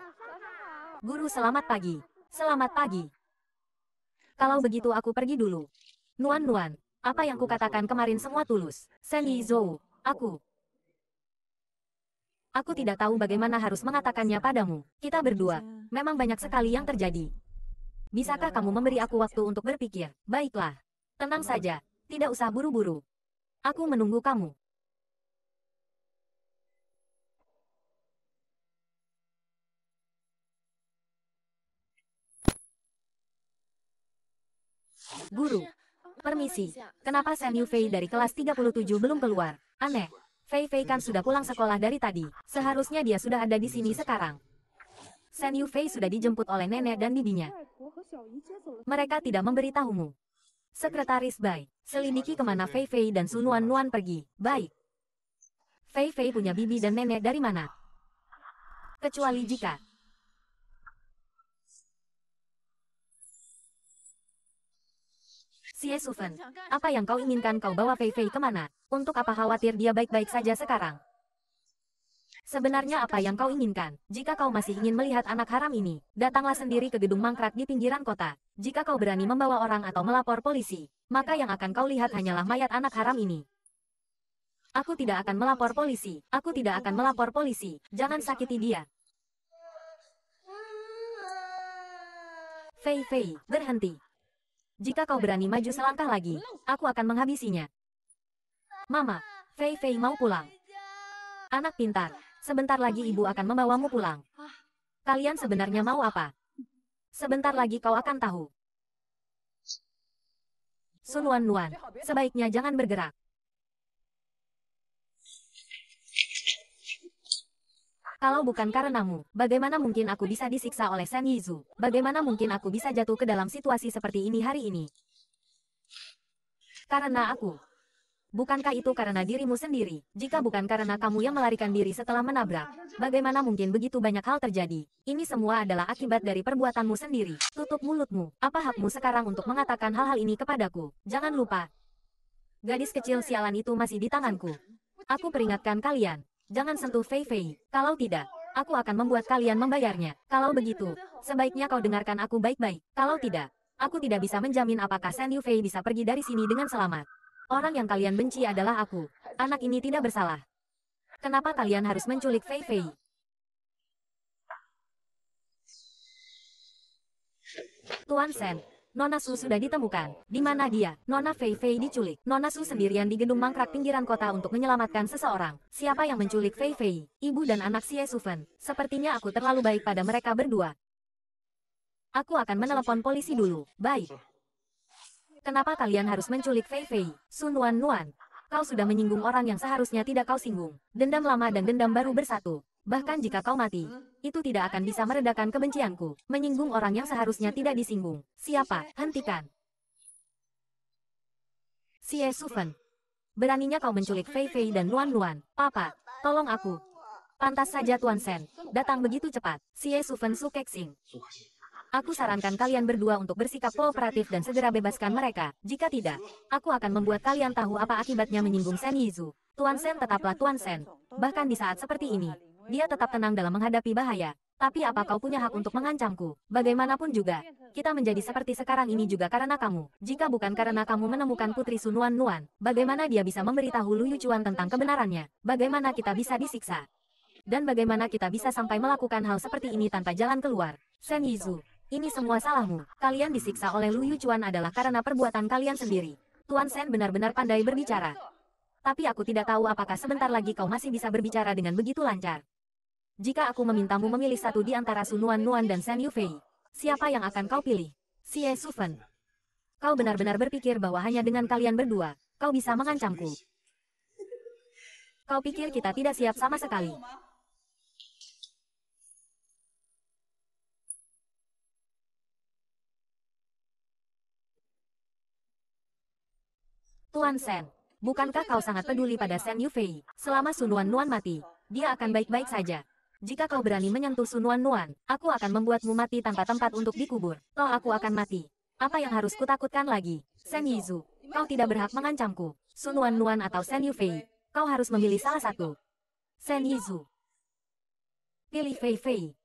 Guru selamat pagi, selamat pagi. Kalau begitu aku pergi dulu. Nuan Nuan, apa yang kukatakan kemarin semua tulus. Seni Zhou, aku. Aku tidak tahu bagaimana harus mengatakannya padamu. Kita berdua, memang banyak sekali yang terjadi. Bisakah kamu memberi aku waktu untuk berpikir? Baiklah. Tenang saja, tidak usah buru-buru. Aku menunggu kamu. Guru, permisi, kenapa Shen Yufei dari kelas 37 belum keluar? Aneh, Fei Fei kan sudah pulang sekolah dari tadi, seharusnya dia sudah ada di sini sekarang. Shen Yufei sudah dijemput oleh nenek dan bibinya. Mereka tidak memberitahumu. Sekretaris Bai, selidiki kemana Fei Fei dan Sun Wan Wan pergi. Baik. Fei Fei punya bibi dan nenek dari mana? Kecuali jika Xie Yesufen, apa yang kau inginkan kau bawa Fei Fei kemana? Untuk apa khawatir dia baik-baik saja sekarang? Sebenarnya apa yang kau inginkan? Jika kau masih ingin melihat anak haram ini, datanglah sendiri ke gedung mangkrak di pinggiran kota. Jika kau berani membawa orang atau melapor polisi, maka yang akan kau lihat hanyalah mayat anak haram ini. Aku tidak akan melapor polisi. Aku tidak akan melapor polisi. Jangan sakiti dia. Fei Fei, berhenti. Jika kau berani maju selangkah lagi, aku akan menghabisinya. Mama, Fei Fei mau pulang. Anak pintar, Sebentar lagi ibu akan membawamu pulang. Kalian sebenarnya mau apa? Sebentar lagi kau akan tahu. Sun Wan Luan, sebaiknya jangan bergerak. Kalau bukan karenamu, bagaimana mungkin aku bisa disiksa oleh Sen Yizu? Bagaimana mungkin aku bisa jatuh ke dalam situasi seperti ini hari ini? Karena aku, Bukankah itu karena dirimu sendiri? Jika bukan karena kamu yang melarikan diri setelah menabrak, bagaimana mungkin begitu banyak hal terjadi? Ini semua adalah akibat dari perbuatanmu sendiri. Tutup mulutmu. Apa hakmu sekarang untuk mengatakan hal-hal ini kepadaku? Jangan lupa, gadis kecil sialan itu masih di tanganku. Aku peringatkan kalian, jangan sentuh Fei Fei. Kalau tidak, aku akan membuat kalian membayarnya. Kalau begitu, sebaiknya kau dengarkan aku baik-baik. Kalau tidak, aku tidak bisa menjamin apakah San Yu Fei bisa pergi dari sini dengan selamat. Orang yang kalian benci adalah aku. Anak ini tidak bersalah. Kenapa kalian harus menculik Fei Fei? Tuan Sen, Nona Su sudah ditemukan. Di mana dia? Nona Fei Fei diculik. Nona Su sendirian di gedung mangkrak pinggiran kota untuk menyelamatkan seseorang. Siapa yang menculik Fei Fei? Ibu dan anak Xie Suven. Sepertinya aku terlalu baik pada mereka berdua. Aku akan menelepon polisi dulu. Baik. Kenapa kalian harus menculik Fei Fei? Sun Wan Nuan, kau sudah menyinggung orang yang seharusnya tidak kau singgung. Dendam lama dan dendam baru bersatu. Bahkan jika kau mati, itu tidak akan bisa meredakan kebencianku. Menyinggung orang yang seharusnya tidak disinggung. Siapa? Hentikan. Si Sufen. Beraninya kau menculik Fei Fei dan Luan Luan. Papa, tolong aku. Pantas saja Tuan Sen, datang begitu cepat. Si Sufen Su Sing. Aku sarankan kalian berdua untuk bersikap kooperatif dan segera bebaskan mereka. Jika tidak, aku akan membuat kalian tahu apa akibatnya menyinggung Sen Yizu. Tuan Sen tetaplah Tuan Sen. Bahkan di saat seperti ini, dia tetap tenang dalam menghadapi bahaya. Tapi apa kau punya hak untuk mengancamku? Bagaimanapun juga, kita menjadi seperti sekarang ini juga karena kamu. Jika bukan karena kamu menemukan Putri Sun Nuan, Nuan, bagaimana dia bisa memberitahu Luyu Cuan tentang kebenarannya? Bagaimana kita bisa disiksa? Dan bagaimana kita bisa sampai melakukan hal seperti ini tanpa jalan keluar? Sen Yizu, ini semua salahmu. Kalian disiksa oleh Luyu Chuan adalah karena perbuatan kalian sendiri. Tuan Sen benar-benar pandai berbicara. Tapi aku tidak tahu apakah sebentar lagi kau masih bisa berbicara dengan begitu lancar. Jika aku memintamu memilih satu di antara Sunuan Nuan dan Sen Yufei, siapa yang akan kau pilih? Xie Sufen. Kau benar-benar berpikir bahwa hanya dengan kalian berdua, kau bisa mengancamku. Kau pikir kita tidak siap sama sekali. Tuan Sen, bukankah kau sangat peduli pada Sen Yufei? Selama Sun Wan Nuan mati, dia akan baik-baik saja. Jika kau berani menyentuh Sun Wan Nuan, aku akan membuatmu mati tanpa tempat untuk dikubur. Toh aku akan mati. Apa yang harus kutakutkan lagi? Sen Yizu, kau tidak berhak mengancamku. Sun Wan Nuan atau Sen Yufei, kau harus memilih salah satu. Sen Yizu. Pilih Fei Fei.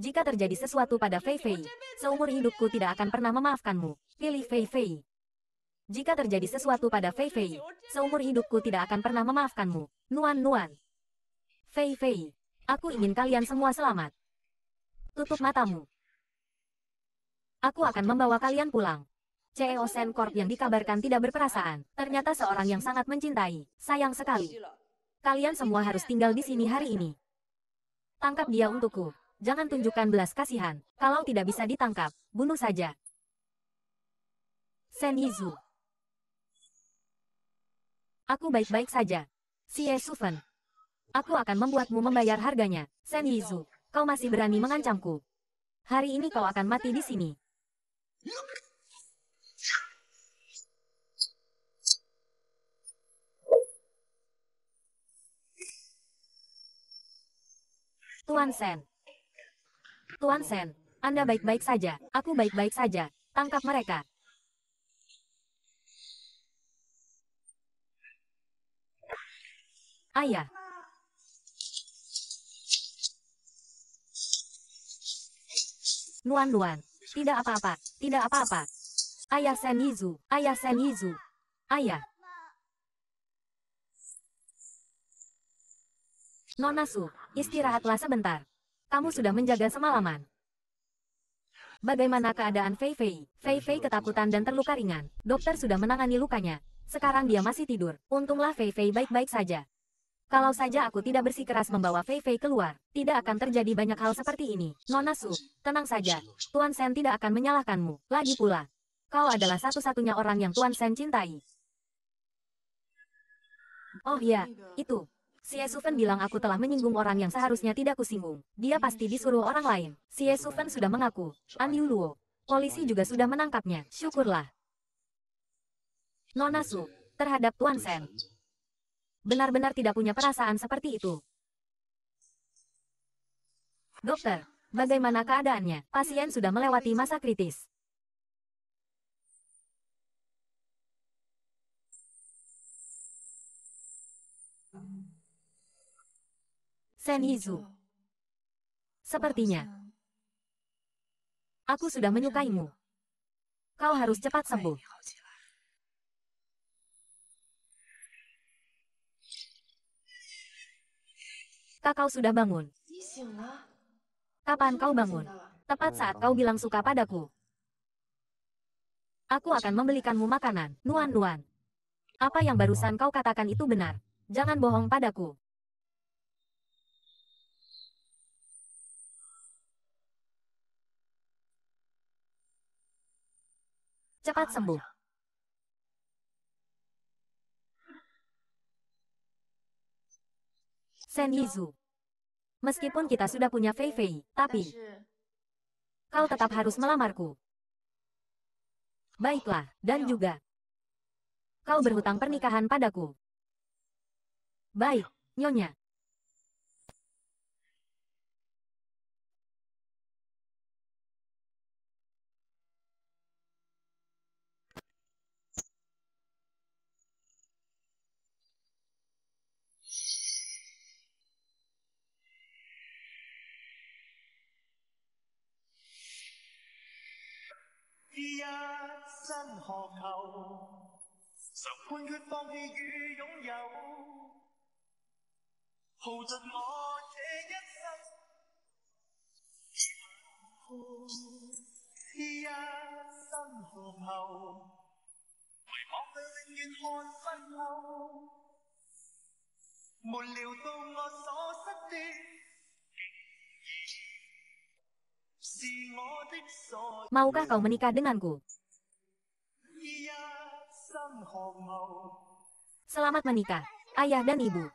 Jika terjadi sesuatu pada Fei Fei, seumur hidupku tidak akan pernah memaafkanmu. Pilih Fei Fei. Jika terjadi sesuatu pada Fei Fei, seumur hidupku tidak akan pernah memaafkanmu. Nuan Nuan. Fei Fei, aku ingin kalian semua selamat. Tutup matamu. Aku akan membawa kalian pulang. CEO Sen Corp yang dikabarkan tidak berperasaan, ternyata seorang yang sangat mencintai. Sayang sekali. Kalian semua harus tinggal di sini hari ini. Tangkap dia untukku. Jangan tunjukkan belas kasihan. Kalau tidak bisa ditangkap, bunuh saja. Sen Yizu, Aku baik-baik saja. Si Suven. Aku akan membuatmu membayar harganya, Sen Yizu. Kau masih berani mengancamku. Hari ini kau akan mati di sini. Tuan Sen. Tuan Sen, Anda baik-baik saja. Aku baik-baik saja. Tangkap mereka. Ayah. Luan-luan. Iya. Tidak apa-apa, tidak apa-apa. Ayah Senizu, ayah Senizu. Ayah. Nona Su, istirahatlah sebentar. Kamu sudah menjaga semalaman. Bagaimana keadaan Fei Fei? Fei Fei ketakutan dan terluka ringan. Dokter sudah menangani lukanya. Sekarang dia masih tidur. Untunglah Fei Fei baik-baik saja. Kalau saja aku tidak bersikeras membawa Fei Fei keluar, tidak akan terjadi banyak hal seperti ini. Nona Su, tenang saja. Tuan Sen tidak akan menyalahkanmu. Lagi pula, kau adalah satu-satunya orang yang Tuan Sen cintai. Oh ya, itu. Si Suven bilang aku telah menyinggung orang yang seharusnya tidak kusinggung. Dia pasti disuruh orang lain. Si Suven sudah mengaku. An Yu Luo. Polisi juga sudah menangkapnya. Syukurlah. Nona Su, terhadap Tuan Sen benar-benar tidak punya perasaan seperti itu. Dokter, bagaimana keadaannya? Pasien sudah melewati masa kritis. Sen Senizu. Sepertinya. Aku sudah menyukaimu. Kau harus cepat sembuh. Tak kau sudah bangun. Kapan kau bangun? Tepat saat kau bilang suka padaku. Aku akan membelikanmu makanan, nuan-nuan. Apa yang barusan kau katakan itu benar. Jangan bohong padaku. Cepat sembuh. Sen Yizu. Meskipun kita sudah punya Fei Fei, tapi kau tetap harus melamarku. Baiklah, dan juga kau berhutang pernikahan padaku. Baik, Nyonya. 學後，受判決放棄與擁有，耗盡我這一生。一生學後，回望去永遠看身後，沒料到我所失的。Maukah kau menikah denganku? Iya, Selamat menikah, ayah dan ibu.